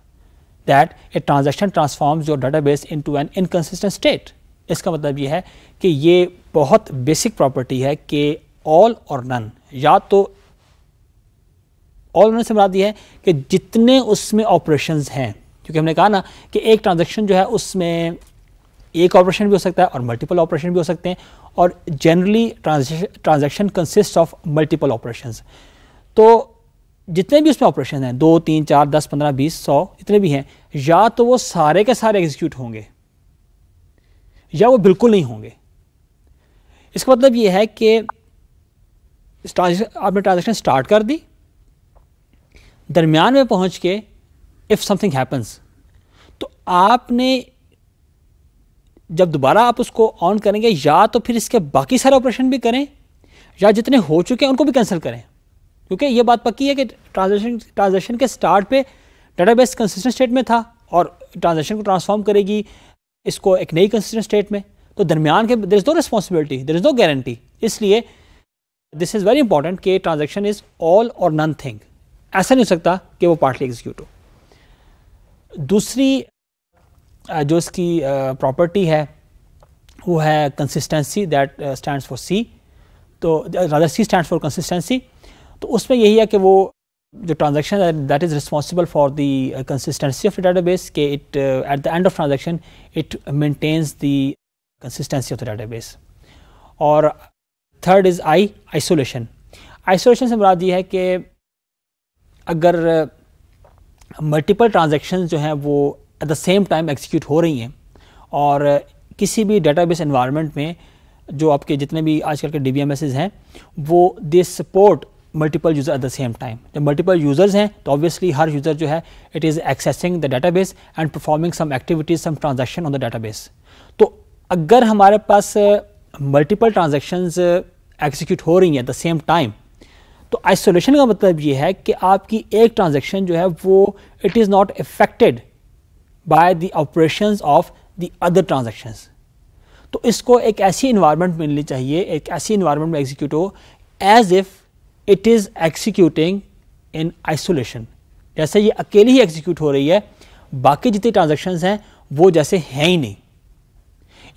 that a transaction transforms your database into an inconsistent state. इसका मतलब यह है कि ये बहुत basic property है कि ऑल और नन या तो or none से मराद यह है कि जितने उसमें ऑपरेशंस हैं क्योंकि हमने कहा ना कि एक ट्रांजेक्शन जो है उसमें एक ऑपरेशन भी हो सकता है और मल्टीपल ऑपरेशन भी हो सकते हैं और जनरली transaction consist of multiple operation तो जितने भी उसमें ऑपरेशन हैं दो तीन चार दस पंद्रह बीस सौ इतने भी हैं या तो वो सारे के सारे एग्जीक्यूट होंगे या वो बिल्कुल नहीं होंगे इसका मतलब ये है कि आपने ट्रांजेक्शन स्टार्ट कर दी दरमियान में पहुंच के इफ़ समथिंग हैपन्स तो आपने जब दोबारा आप उसको ऑन करेंगे या तो फिर इसके बाकी सारे ऑपरेशन भी करें या जितने हो चुके हैं उनको भी कैंसिल करें क्योंकि ये बात पक्की है कि ट्रांजेक्शन ट्रांजेक्शन के स्टार्ट पे डेटाबेस कंसिस्टेंट स्टेट में था और ट्रांजेक्शन को ट्रांसफॉर्म करेगी इसको एक नई कंसिस्टेंट स्टेट में तो दरमियान के there is no responsibility there is no guarantee इसलिए दिस इज़ वेरी इंपॉर्टेंट कि transaction is all or none thing ऐसा नहीं हो सकता कि वो पार्टली एग्जीक्यूट हो दूसरी जो इसकी प्रॉपर्टी है वो है consistency that stands for C तो rather C stand for consistency तो उसमें यही है कि वो जो ट्रांजेक्शन है that is responsible for the consistency of the data database के it at the end of transaction it maintains the consistency of the data database और third is I isolation isolation से मुराद ये है कि अगर मल्टीपल ट्रांजेक्शन जो हैं वो at the same time execute हो रही हैं और किसी भी डेटाबेस इन्वायरमेंट में जो आपके जितने भी आजकल के डी हैं वो they support multiple user at the same time जब मल्टीपल यूज़र्स हैं तो ऑब्वियसली हर यूज़र जो है it is accessing the data database and performing some activities some transaction on the data database तो अगर हमारे पास मल्टीपल ट्रांजेक्शन एग्जीक्यूट हो रही हैं एट द सेम टाइम तो आइसोलेशन का मतलब यह है कि आपकी एक ट्रांजेक्शन जो है वो it is not affected by the operation of the other transaction तो इसको एक ऐसी इन्वायरमेंट मिलनी चाहिए एक ऐसी इन्वायरमेंट में एग्जीक्यूट हो as if it is executing in isolation जैसे ये अकेली ही एग्जीक्यूट हो रही है बाकी जितनी ट्रांजेक्शन हैं वो जैसे हैं ही नहीं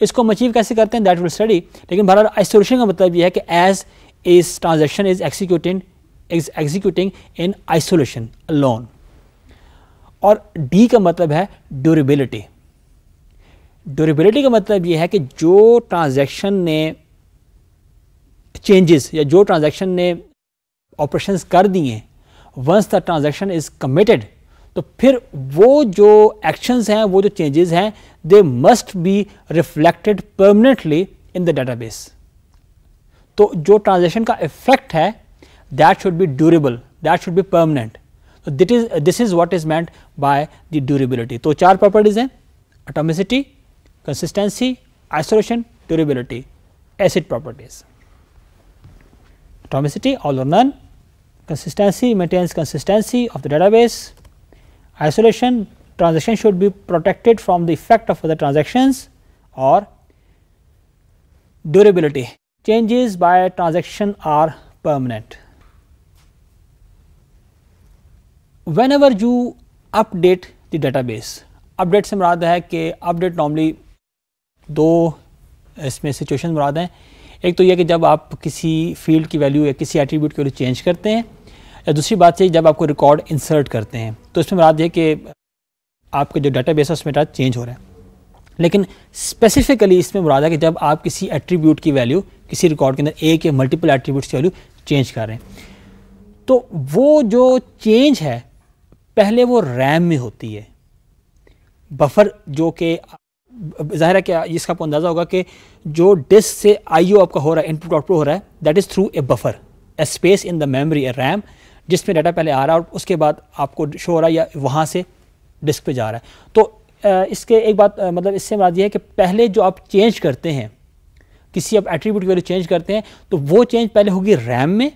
इसको हम अचीव कैसे करते हैं दैट विल स्टडी लेकिन बहरहाल आइसोलेशन का मतलब ये है कि as is transaction is executing is executing in isolation alone और D का मतलब है ड्यूरेबिलिटी ड्यूरेबिलिटी का मतलब ये है कि जो ट्रांजैक्शन ने चेंजेस या जो ट्रांजैक्शन ने ऑपरेशन कर दिए once the transaction is committed तो फिर वो जो एक्शंस हैं वो जो चेंजेस हैं they must be reflected permanently in the database तो जो ट्रांजेक्शन का इफेक्ट है that should be durable that should be permanent तो that is this is what is meant by the durability तो चार प्रॉपर्टीज हैं atomicity consistency isolation durability ACID properties atomicity all or none consistency maintains consistency of the database isolation transaction should be protected from the effect of other transactions or durability changes by transaction are permanent. Whenever you update the database, update से मुराद है कि update normally दो इसमें situation मुराद हैं एक तो यह कि जब आप किसी फील्ड की वैल्यू या किसी एट्रीब्यूट की वैल्यू चेंज करते हैं या दूसरी बात यह जब आपको रिकॉर्ड इंसर्ट करते हैं तो इसमें मुराद है कि आपके जो डाटा बेस है उसमें चेंज हो रहा है लेकिन स्पेसिफिकली इसमें मुराद है कि जब आप किसी एट्रीब्यूट की वैल्यू किसी रिकॉर्ड के अंदर एक या मल्टीपल एट्रीब्यूट्स की वैल्यू चेंज कर रहे हैं तो वो जो चेंज है पहले वो रैम में होती है बफर जो कि जाहिर है कि इसका आपको अंदाज़ा होगा कि जो डिस्क से आईओ आपका हो रहा है इनपुट आउटपुट हो रहा है that is through a buffer a space in the memory a RAM जिसमें डाटा पहले आ रहा है और उसके बाद आपको शो हो रहा है या वहाँ से डिस्क पे जा रहा है तो इसके एक बात मतलब इससे बात यह है कि पहले जो आप चेंज करते हैं किसी आप एट्रीब्यूट की वैल्यू चेंज करते हैं तो वो चेंज पहले होगी रैम में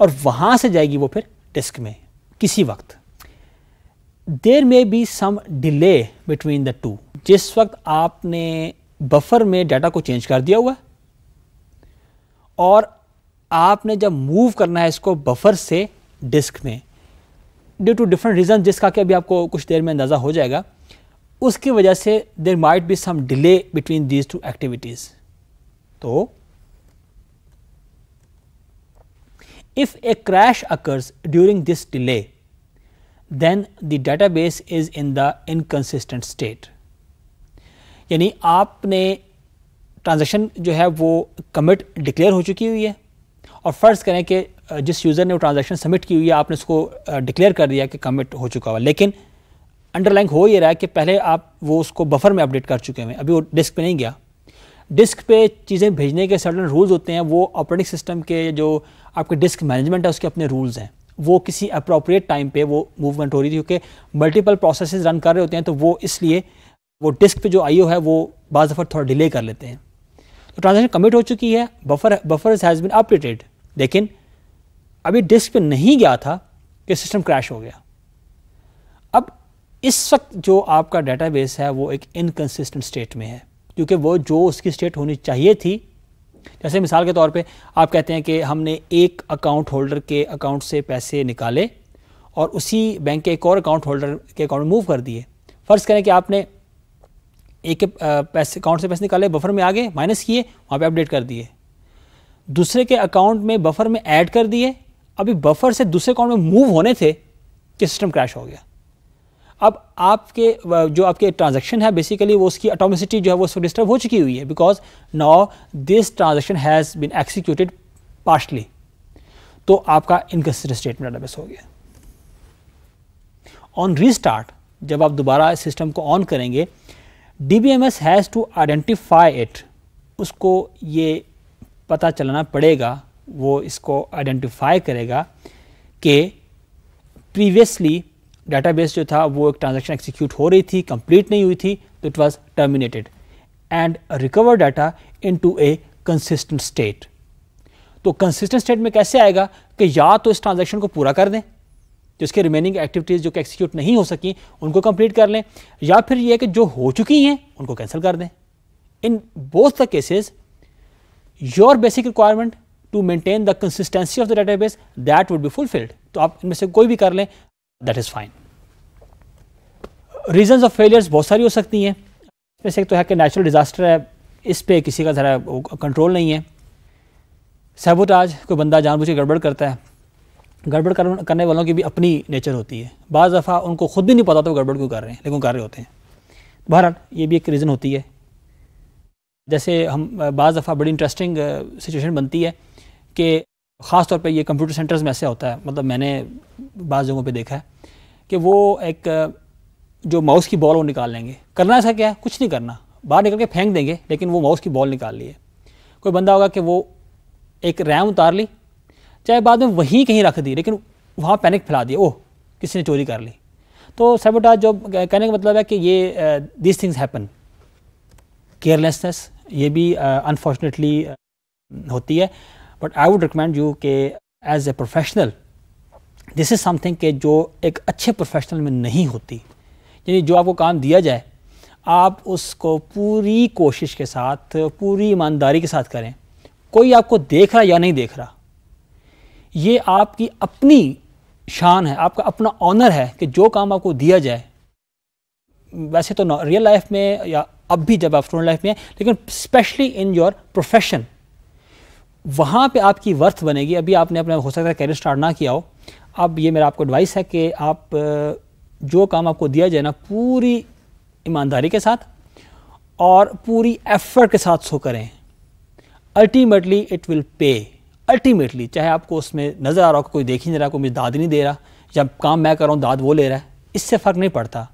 और वहां से जाएगी वो फिर डिस्क में किसी वक्त there may be some delay between the two जिस वक्त आपने बफर में डाटा को चेंज कर दिया हुआ और आपने जब मूव करना है इसको बफर से डिस्क में ड्यू टू डिफरेंट रीज़न जिसका कि अभी आपको कुछ देर में अंदाज़ा हो जाएगा उसकी वजह से there might be some delay between these two activities तो a a occurs during this delay then the data database is in the inconsistent state यानी आपने ट्रांजेक्शन जो है वो कमिट डिक्लेयर हो चुकी हुई है और फ़र्ज़ करें कि जिस यूज़र ने वो ट्रांजेक्शन सबमिट की हुई है आपने उसको डिक्लेयर कर दिया कि कमिट हो चुका हुआ लेकिन अंडरलाइन हो ये रहा है कि पहले आप वो उसको बफर में अपडेट कर चुके हैं अभी वो डिस्क पे नहीं गया डिस्क पे चीज़ें भेजने के सर्टन रूल्स होते हैं वो ऑपरेटिंग सिस्टम के जो आपके डिस्क मैनेजमेंट है उसके अपने रूल्स हैं वो किसी अप्रोप्रिएट टाइम पे वो मूवमेंट हो रही थी क्योंकि मल्टीपल प्रोसेस रन कर रहे होते हैं तो वो इसलिए वो डिस्क पे जो आईओ है वो बाज़ दफ़र थोड़ा डिले कर लेते हैं तो ट्रांजेक्शन कमिट हो चुकी है buffer buffer has been updated लेकिन अभी डिस्क पे नहीं गया था कि सिस्टम क्रैश हो गया अब इस वक्त जो आपका डेटाबेस है वो एक इनकन्सिस्टेंट स्टेट में है क्योंकि वो जो उसकी स्टेट होनी चाहिए थी जैसे मिसाल के तौर पे आप कहते हैं कि हमने एक अकाउंट होल्डर के अकाउंट से पैसे निकाले और उसी बैंक के एक और अकाउंट होल्डर के अकाउंट में मूव कर दिए फ़र्ज़ करें कि आपने एक के पैसे अकाउंट से पैसे निकाले बफर में आ गए माइनस किए वहाँ पे अपडेट कर दिए दूसरे के अकाउंट में बफर में ऐड कर दिए अभी बफर से दूसरे अकाउंट में मूव होने थे कि सिस्टम क्रैश हो गया अब आपके जो आपके ट्रांजेक्शन है बेसिकली वो उसकी अटोमिसिटी जो है वो उसको डिस्टर्ब हो चुकी हुई है because now this transaction has been executed partially तो आपका इनकन्सिस्टेंट स्टेटमेंट डाटाबेस हो गया ऑन रीस्टार्ट जब आप दोबारा सिस्टम को ऑन करेंगे D B M S has to identify it उसको ये पता चलना पड़ेगा वो इसको आइडेंटिफाई करेगा कि प्रीवियसली डेटाबेस जो था वो एक ट्रांजेक्शन एक्सिक्यूट हो रही थी कंप्लीट नहीं हुई थी तो it was terminated and recover data into a consistent state तो कंसिस्टेंट स्टेट में कैसे आएगा कि या तो इस ट्रांजेक्शन को पूरा कर दें जिसके रिमेनिंग एक्टिविटीज़ जो कि एक्सिक्यूट नहीं हो सकी उनको कंप्लीट कर लें या फिर यह कि जो हो चुकी हैं उनको कैंसिल कर दें in both the cases your basic requirement to maintain the consistency of the database that would be fulfilled तो आप इनमें से कोई भी कर लें that is fine reasons of failures बहुत सारी हो सकती हैं इसमें से एक तो है कि नेचुरल डिज़ास्टर है इस पर किसी का ज़रा कंट्रोल नहीं है आज कोई बंदा जानबूझ के गड़बड़ करता है गड़बड़ करने वालों की भी अपनी नेचर होती है बज़ दफ़ा उनको खुद भी नहीं पता तो वो गड़बड़ क्यों कर रहे हैं लेकिन कर रहे होते हैं बहरहाल ये भी एक रीज़न होती है जैसे हम बज़ दफ़ा बड़ी इंटरेस्टिंग सिचुएशन uh, बनती है कि ख़ास तौर पे ये कंप्यूटर सेंटर्स में ऐसा होता है मतलब मैंने बाद जगहों पे देखा है कि वो एक जो माउस की बॉल वो निकाल लेंगे करना ऐसा क्या है कुछ नहीं करना बाहर निकल के फेंक देंगे लेकिन वो माउस की बॉल निकाल ली है कोई बंदा होगा कि वो एक रैम उतार ली चाहे बाद में वहीं कहीं रख दी लेकिन वहाँ पैनिक फैला दिया ओह किसी ने चोरी कर ली तो सेबोटाज जो कहने का मतलब है कि ये दिस थिंग्स हैपन केयरलेसनेस ये भी अनफॉर्चुनेटली uh, होती है but I would recommend you के as a professional this is something के जो एक अच्छे प्रोफेशनल में नहीं होती यानी जो आपको काम दिया जाए आप उसको पूरी कोशिश के साथ पूरी ईमानदारी के साथ करें कोई आपको देख रहा या नहीं देख रहा ये आपकी अपनी शान है आपका अपना ऑनर है कि जो काम आपको दिया जाए वैसे तो रियल लाइफ में या अब भी जब आप स्टूडेंट लाइफ में लेकिन स्पेशली इन योर प्रोफेशन वहाँ पे आपकी वर्थ बनेगी अभी आपने अपना हो सकता है कैरियर स्टार्ट ना किया हो अब ये मेरा आपको एडवाइस है कि आप जो काम आपको दिया जाए ना पूरी ईमानदारी के साथ और पूरी एफर्ट के साथ सो करें ultimately it will pay ultimately चाहे आपको उसमें नज़र आ रहा हो कोई देख ही नहीं रहा कोई मुझे दाद नहीं दे रहा जब काम मैं कर रहा हूँ दाद वो ले रहा है इससे फ़र्क नहीं पड़ता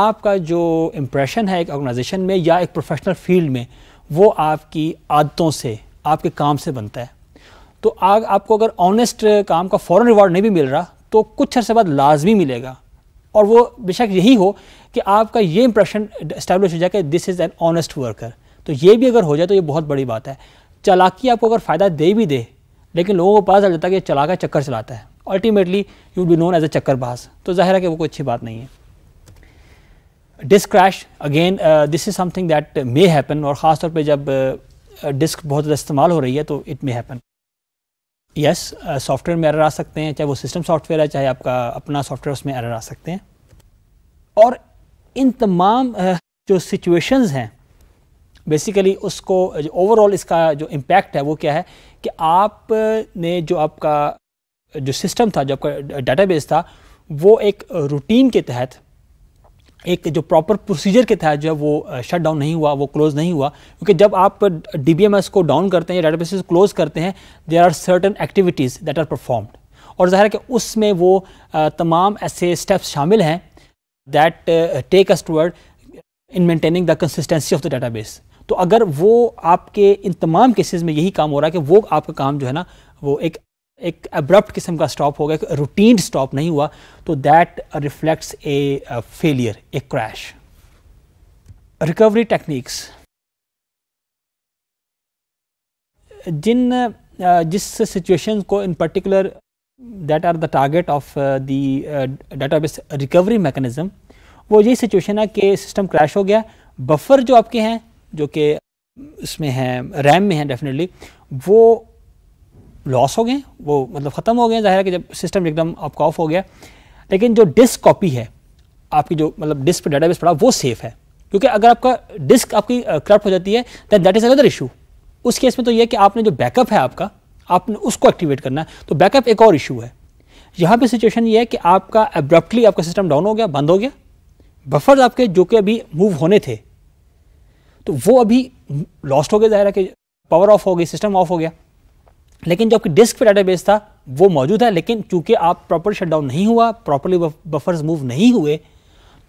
आपका जो इम्प्रेशन है एक ऑर्गेनाइजेशन में या एक प्रोफेशनल फील्ड में वो आपकी आदतों से आपके काम से बनता है तो आग आपको अगर ऑनेस्ट काम का फ़ौरन रिवॉर्ड नहीं भी मिल रहा तो कुछ अरसे बाद लाजमी मिलेगा और वो बेशक यही हो कि आपका ये इंप्रेशन इस्टेब्लिश हो जाए कि this is an honest worker तो ये भी अगर हो जाए तो ये बहुत बड़ी बात है चलाकी आपको अगर फ़ायदा दे भी दे लेकिन लोगों को पता चल जाता है कि चलाका चक्कर चलाता है ultimately you be known as a boss तो जाहिर है कि वो कोई अच्छी बात नहीं है this crash again this is something that may happen और ख़ासतौर पर जब डिस्क बहुत ज़्यादा इस्तेमाल हो रही है तो it may happen yes software में एरर आ सकते हैं चाहे वो सिस्टम सॉफ्टवेयर है चाहे आपका अपना सॉफ्टवेयर उसमें एरर आ सकते हैं और इन तमाम जो सिचुएशंस हैं बेसिकली उसको ओवरऑल इसका जो इम्पैक्ट है वो क्या है कि आपने जो आपका जो सिस्टम था जो आपका डाटाबेस था वो एक रूटीन के तहत एक जो प्रॉपर प्रोसीजर के तहत जो है वो शट डाउन नहीं हुआ वो क्लोज नहीं हुआ क्योंकि जब आप डी को डाउन करते हैं या डाटा क्लोज करते हैं there are certain activities that are performed और ज़ाहिर है कि उसमें वो तमाम ऐसे स्टेप्स शामिल हैं that take us toward in maintaining the consistency of the data तो अगर वो आपके इन तमाम केसेस में यही काम हो रहा है कि वो आपका काम जो है ना वो एक एक अब्रप्ट किस्म का स्टॉप हो गया एक रूटीन स्टॉप नहीं हुआ तो that reflects a failure a crash recovery techniques जिन जिस सिचुएशन को in particular that are the target of the database recovery mechanism वो यही सिचुएशन है कि सिस्टम क्रैश हो गया बफर जो आपके हैं जो कि उसमें हैं रैम में हैं डेफिनेटली वो लॉस हो गए वो मतलब ख़त्म हो गए ज़ाहिर है कि जब सिस्टम एकदम आपका ऑफ हो गया लेकिन जो डिस्क कॉपी है आपकी जो मतलब डिस्क पर डाटाबेस पड़ा वो सेफ़ है क्योंकि अगर आपका डिस्क आपकी करप्ट हो जाती है then that is another issue उस केस में तो यह कि आपने जो बैकअप है आपका आपने उसको एक्टिवेट करना है तो बैकअप एक और इशू है यहाँ पे सिचुएशन ये है कि आपका एब्रप्टली आपका सिस्टम डाउन हो गया बंद हो गया बफर्स आपके जो कि अभी मूव होने थे तो वो अभी लॉस्ट हो गए ज़ाहिर है कि पावर ऑफ हो गई सिस्टम ऑफ हो गया लेकिन जो आपकी डिस्क पे बेस था वो मौजूद है लेकिन चूंकि आप प्रॉपर शटडाउन नहीं हुआ प्रॉपरली बफर्स मूव नहीं हुए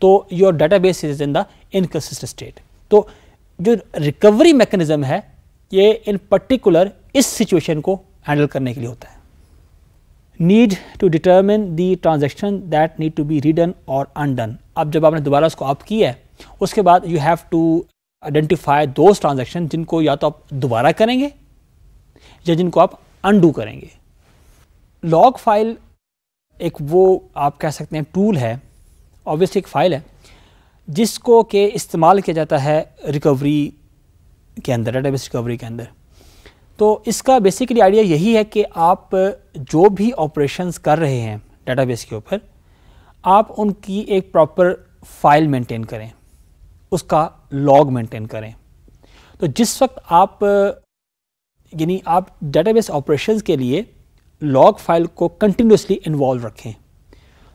तो your base is in the inconsistent state तो जो रिकवरी मैकेनिज्म है ये इन पर्टिकुलर इस सिचुएशन को हैंडल करने के लिए होता है need to determine the transaction that need to be redone और अनडन अब जब आपने दोबारा उसको आप किया है उसके बाद you have to identify those transaction जिनको या तो आप दोबारा करेंगे या जिनको आप अनडू करेंगे लॉग फाइल एक वो आप कह सकते हैं टूल है ऑब्वियसली एक फ़ाइल है जिसको के इस्तेमाल किया जाता है रिकवरी के अंदर डेटाबेस रिकवरी के अंदर तो इसका बेसिकली आइडिया यही है कि आप जो भी ऑपरेशंस कर रहे हैं डेटाबेस के ऊपर आप उनकी एक प्रॉपर फाइल मेंटेन करें उसका लॉग मेंटेन करें तो जिस वक्त आप यानी आप डेटाबेस ऑपरेशंस के लिए लॉग फाइल को कंटिन्यूसली इन्वॉल्व रखें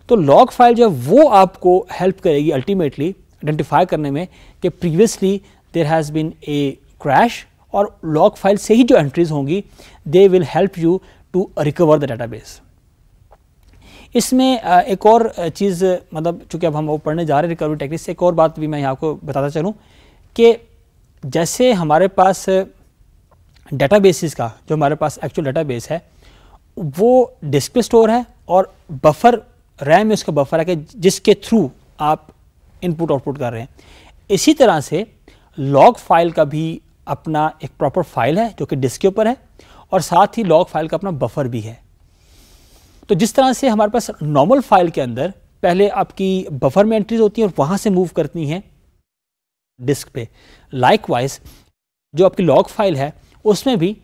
तो लॉग फाइल जो है वो आपको हेल्प करेगी अल्टीमेटली आइडेंटिफाई करने में कि previously there has been a crash और लॉग फाइल से ही जो एंट्रीज होंगी they will help you to recover the database इसमें एक और चीज़ मतलब चूँकि अब हम वो पढ़ने जा रहे हैं रिकवरी टेक्निक से एक और बात भी मैं यहाँ आपको बताता चलूँ कि जैसे हमारे पास डाटा बेसिस का जो हमारे पास एक्चुअल डाटा बेस है वो डिस्क पे स्टोर है और बफर रैम में उसका बफर है कि जिसके थ्रू आप इनपुट आउटपुट कर रहे हैं इसी तरह से लॉग फाइल का भी अपना एक प्रॉपर फाइल है जो कि डिस्क के ऊपर है और साथ ही लॉग फाइल का अपना बफर भी है तो जिस तरह से हमारे पास नॉर्मल फाइल के अंदर पहले आपकी बफर में एंट्रीज होती हैं और वहाँ से मूव करती हैं डिस्क पे लाइकवाइज जो आपकी लॉग फाइल है उसमें भी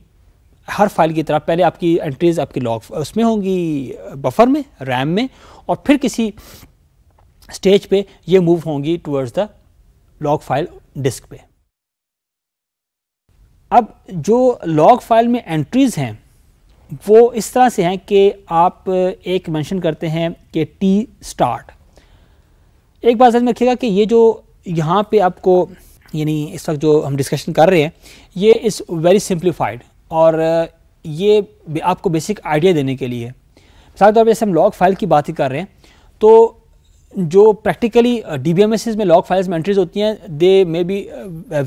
हर फाइल की तरह पहले आपकी एंट्रीज आपकी लॉग उसमें होंगी बफर में रैम में और फिर किसी स्टेज पे ये मूव होंगी towards the log file disk पे अब जो लॉग फाइल में एंट्रीज हैं वो इस तरह से हैं कि आप एक मेंशन करते हैं कि टी स्टार्ट एक बात में रखिएगा कि ये जो यहाँ पे आपको यानी इस वक्त जो हम डिस्कशन कर रहे हैं ये इज़ वेरी सिंप्लीफाइड और ये आपको बेसिक आइडिया देने के लिए है मिसाल तौर पर जैसे हम लॉग फाइल की बात ही कर रहे हैं तो जो practically D B M S में लॉग फाइल्स में एंट्रीज होती हैं they may be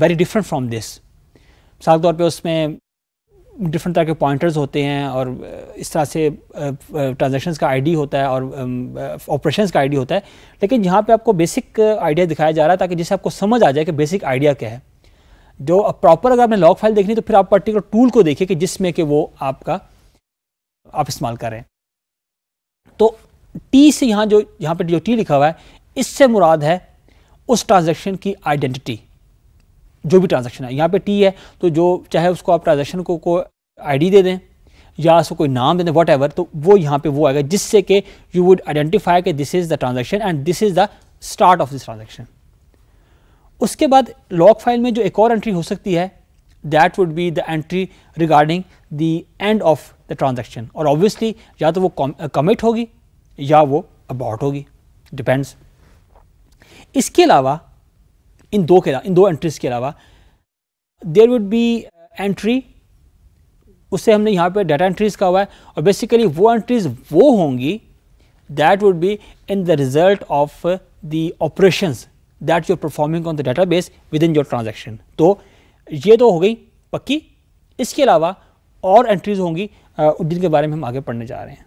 very different from this मिसाल तौर पर उसमें डिफरेंट तरह के पॉइंटर्स होते हैं और इस तरह से ट्रांजेक्शन का आईडी होता है और ऑपरेशंस का आईडी होता है लेकिन यहाँ पे आपको बेसिक आइडिया दिखाया जा रहा है ताकि जिससे आपको समझ आ जाए कि बेसिक आइडिया क्या है जो प्रॉपर अगर आपने लॉग फाइल देखनी तो फिर आप पर्टिकुलर टूल को देखिए कि जिसमें कि वो आपका आप इस्तेमाल करें तो टी से यहाँ जो यहाँ पर जो टी लिखा हुआ है इससे मुराद है उस ट्रांजेक्शन की आइडेंटिटी जो भी ट्रांजेक्शन है यहाँ पे टी है तो जो चाहे उसको आप ट्रांजेक्शन को को आईडी दे दें या उसको कोई नाम दे दें वट एवर तो वो यहाँ पे वो आएगा जिससे कि यू वुड आइडेंटिफाई कि this is the transaction and this is the start of this transaction उसके बाद लॉक फाइल में जो एक और एंट्री हो सकती है that would be the entry regarding the end of the transaction और ऑब्वियसली या तो वो कमिट uh, होगी या वो अबाउट होगी डिपेंड्स इसके अलावा इन दो के इन दो एंट्रीज के अलावा देर वुड बी एंट्री उससे हमने यहाँ पे डाटा एंट्रीज का हुआ है और बेसिकली वो एंट्रीज वो होंगी that would be in the result of the operations that you're performing on the data database within your transaction तो ये तो हो गई पक्की इसके अलावा और एंट्रीज होंगी uh, जिनके बारे में हम आगे पढ़ने जा रहे हैं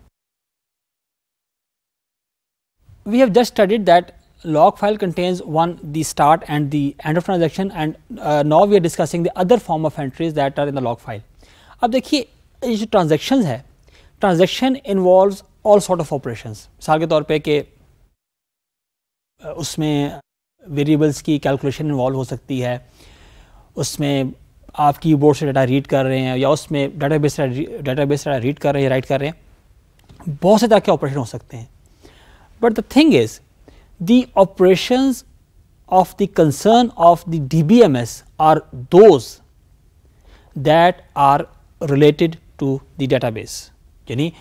we have just studied that log file contains one the start and the end of transaction and uh, now we are discussing the other form of entries that are in the log file. अब देखिए ये जो transaction है transaction involve all sort of operation मिसाल के तौर पर कि उसमें वेरिएबल्स की कैलकुलेशन इन्वॉल्व हो सकती है उसमें आप की बोर्ड से डाटा रीड कर रहे हैं या उसमें database database data read कर रहे हैं राइट कर रहे हैं बहुत से तरह के ऑपरेशन हो सकते हैं but the thing is the operations of the concern of the DBMS are those that are related to the database. यानी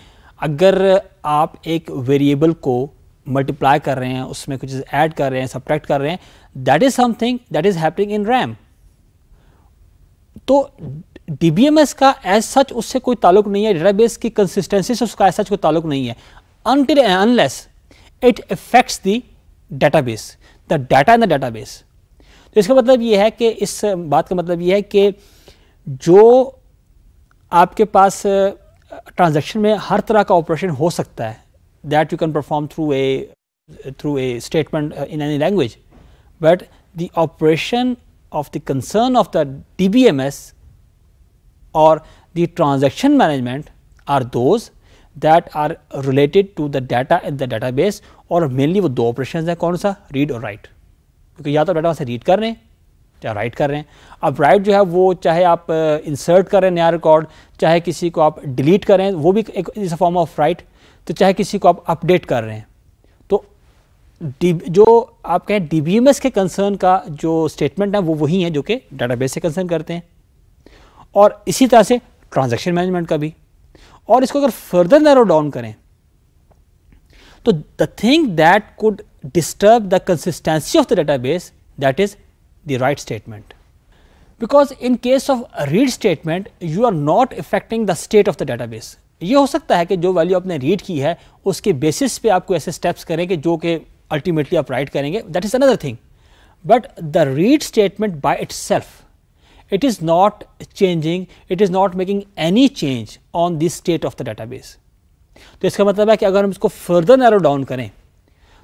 अगर आप एक वेरिएबल को मल्टीप्लाई कर रहे हैं उसमें कुछ ऐड कर रहे हैं सब्ट्रैक्ट कर रहे हैं that is something that is happening in RAM तो डीबीएमएस का एज सच उससे कोई ताल्लुक नहीं है डेटाबेस की कंसिस्टेंसी से उसका एज सच कोई ताल्लुक नहीं है until unless it affects the database the data in the database तो इसका मतलब यह है कि इस बात का मतलब ये है कि जो आपके पास ट्रांजेक्शन में हर तरह का ऑपरेशन हो सकता है that you can perform through a through a statement in any language but the operation of the concern of the D B M S और the transaction management are those that are related to the data in the data database और mainly वो दो operation हैं कौन सा read और right क्योंकि या तो डाटा से रीड कर रहे हैं या राइट कर रहे हैं अब राइट जो है वो चाहे आप इंसर्ट uh, करें नया रिकॉर्ड चाहे किसी को आप डिलीट करें वो भी एक is a form of write तो चाहे किसी को आप अपडेट कर रहे हैं तो जो आप कहें डी के कंसर्न का जो स्टेटमेंट है वो वही है जो कि डाटाबेस से कंसर्न करते हैं और इसी तरह से ट्रांजैक्शन मैनेजमेंट का भी और इसको अगर फर्दर नैरो डाउन करें तो the thing that could disturb the consistency of the base that is the write statement because in case of read statement you are not affecting the state of the base ये हो सकता है कि जो value आपने read की है उसके बेसिस पे आपको ऐसे स्टेप्स करें कि जो कि अल्टीमेटली आप राइट करेंगे that is another thing but the read statement by itself it is not changing, it is not making any change on the state of the database. तो इसका मतलब है कि अगर हम इसको फर्दर नैरो डाउन करें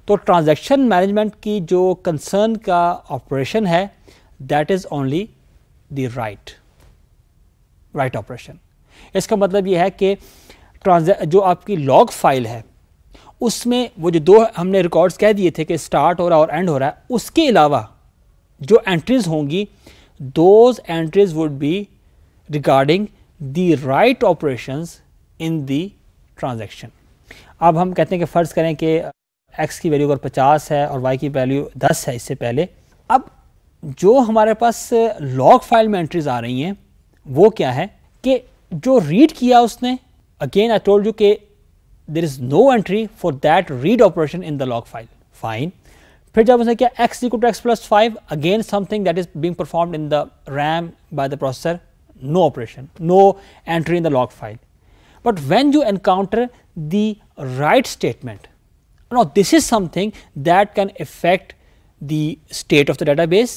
तो ट्रांजैक्शन मैनेजमेंट की जो कंसर्न का ऑपरेशन है that is only the write write operation इसका मतलब यह है कि जो आपकी लॉग फाइल है उसमें वो जो दो हमने रिकॉर्ड्स कह दिए थे कि स्टार्ट हो रहा है और एंड हो रहा है उसके अलावा जो एंट्रीज होंगी those entries would be regarding the right operations in the transaction. अब हम कहते हैं कि फ़र्ज़ करें कि x की वैल्यू अगर 50 है और y की वैल्यू 10 है इससे पहले अब जो हमारे पास लॉग फाइल में एंट्रीज आ रही हैं वो क्या है कि जो रीड किया उसने अगेन आई टोल्ड यू के there is no entry for that read operation in the log file fine फिर जब उसने किया x equal to X plus five Again, something that is being performed in the RAM by the processor. no operation no entry in the log file but when you encounter the write statement now this is something that can affect the state of the database.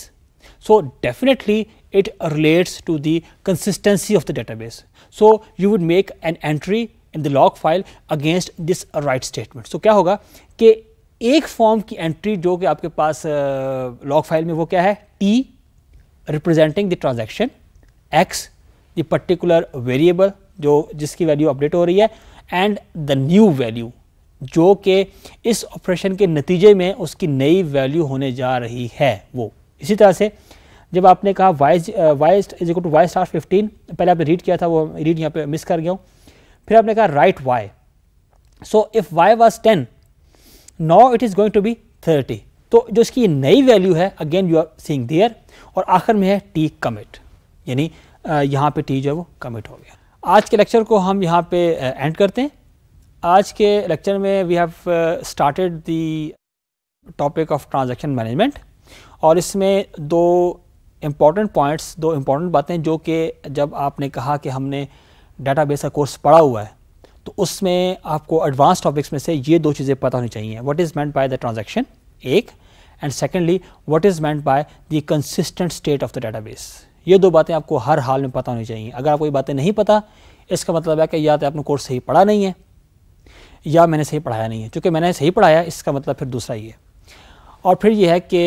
So, definitely it relates to the consistency of the database. So, you would make an entry in the log file against this write statement. So, क्या होगा कि एक form की entry जो कि आपके पास log file में वो क्या है T representing the transaction X the particular variable जो जिसकी वैल्यू अपडेट हो रही है एंड द न्यू वैल्यू जो कि इस ऑपरेशन के नतीजे में उसकी नई वैल्यू होने जा रही है वो इसी तरह से जब आपने कहा Y is Y is is equal to Y star fifteen पहले आपने रीड किया था वो रीड यहाँ पे मिस कर गया हूँ फिर आपने कहा write Y so if Y was ten now it is going to be thirty तो जो इसकी नई वैल्यू है again you are seeing there और आखिर में है टी कमिट यानी यहाँ पे टी जो है वो कमिट हो गया आज के लेक्चर को हम यहाँ पे एंड करते हैं आज के लेक्चर में we have started the topic of transaction management और इसमें दो इम्पॉर्टेंट पॉइंट्स दो इम्पॉर्टेंट बातें जो कि जब आपने कहा कि हमने डाटा का कोर्स पढ़ा हुआ है तो उसमें आपको एडवांस टॉपिक्स में से ये दो चीज़ें पता होनी चाहिए what is meant by the transaction एक and secondly what is meant by the consistent state of the database ये दो बातें आपको हर हाल में पता होनी चाहिए अगर आपको ये बातें नहीं पता इसका मतलब है कि या तो आपने कोर्स सही पढ़ा नहीं है या मैंने सही पढ़ाया नहीं है चूँकि मैंने सही पढ़ाया इसका मतलब फिर दूसरा ही है और फिर यह है कि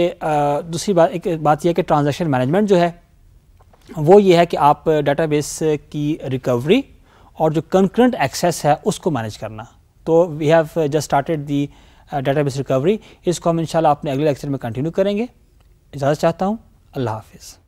दूसरी बात एक बात यह है कि ट्रांजेक्शन मैनेजमेंट जो है वो ये है कि आप डेटाबेस की रिकवरी और जो कंक्रंट एक्सेस है उसको मैनेज करना तो we have just started the database recovery इसको हम इंशाल्लाह अपने अगले लेक्चर में कंटिन्यू करेंगे इजाज़त चाहता हूँ अल्लाह हाफिज़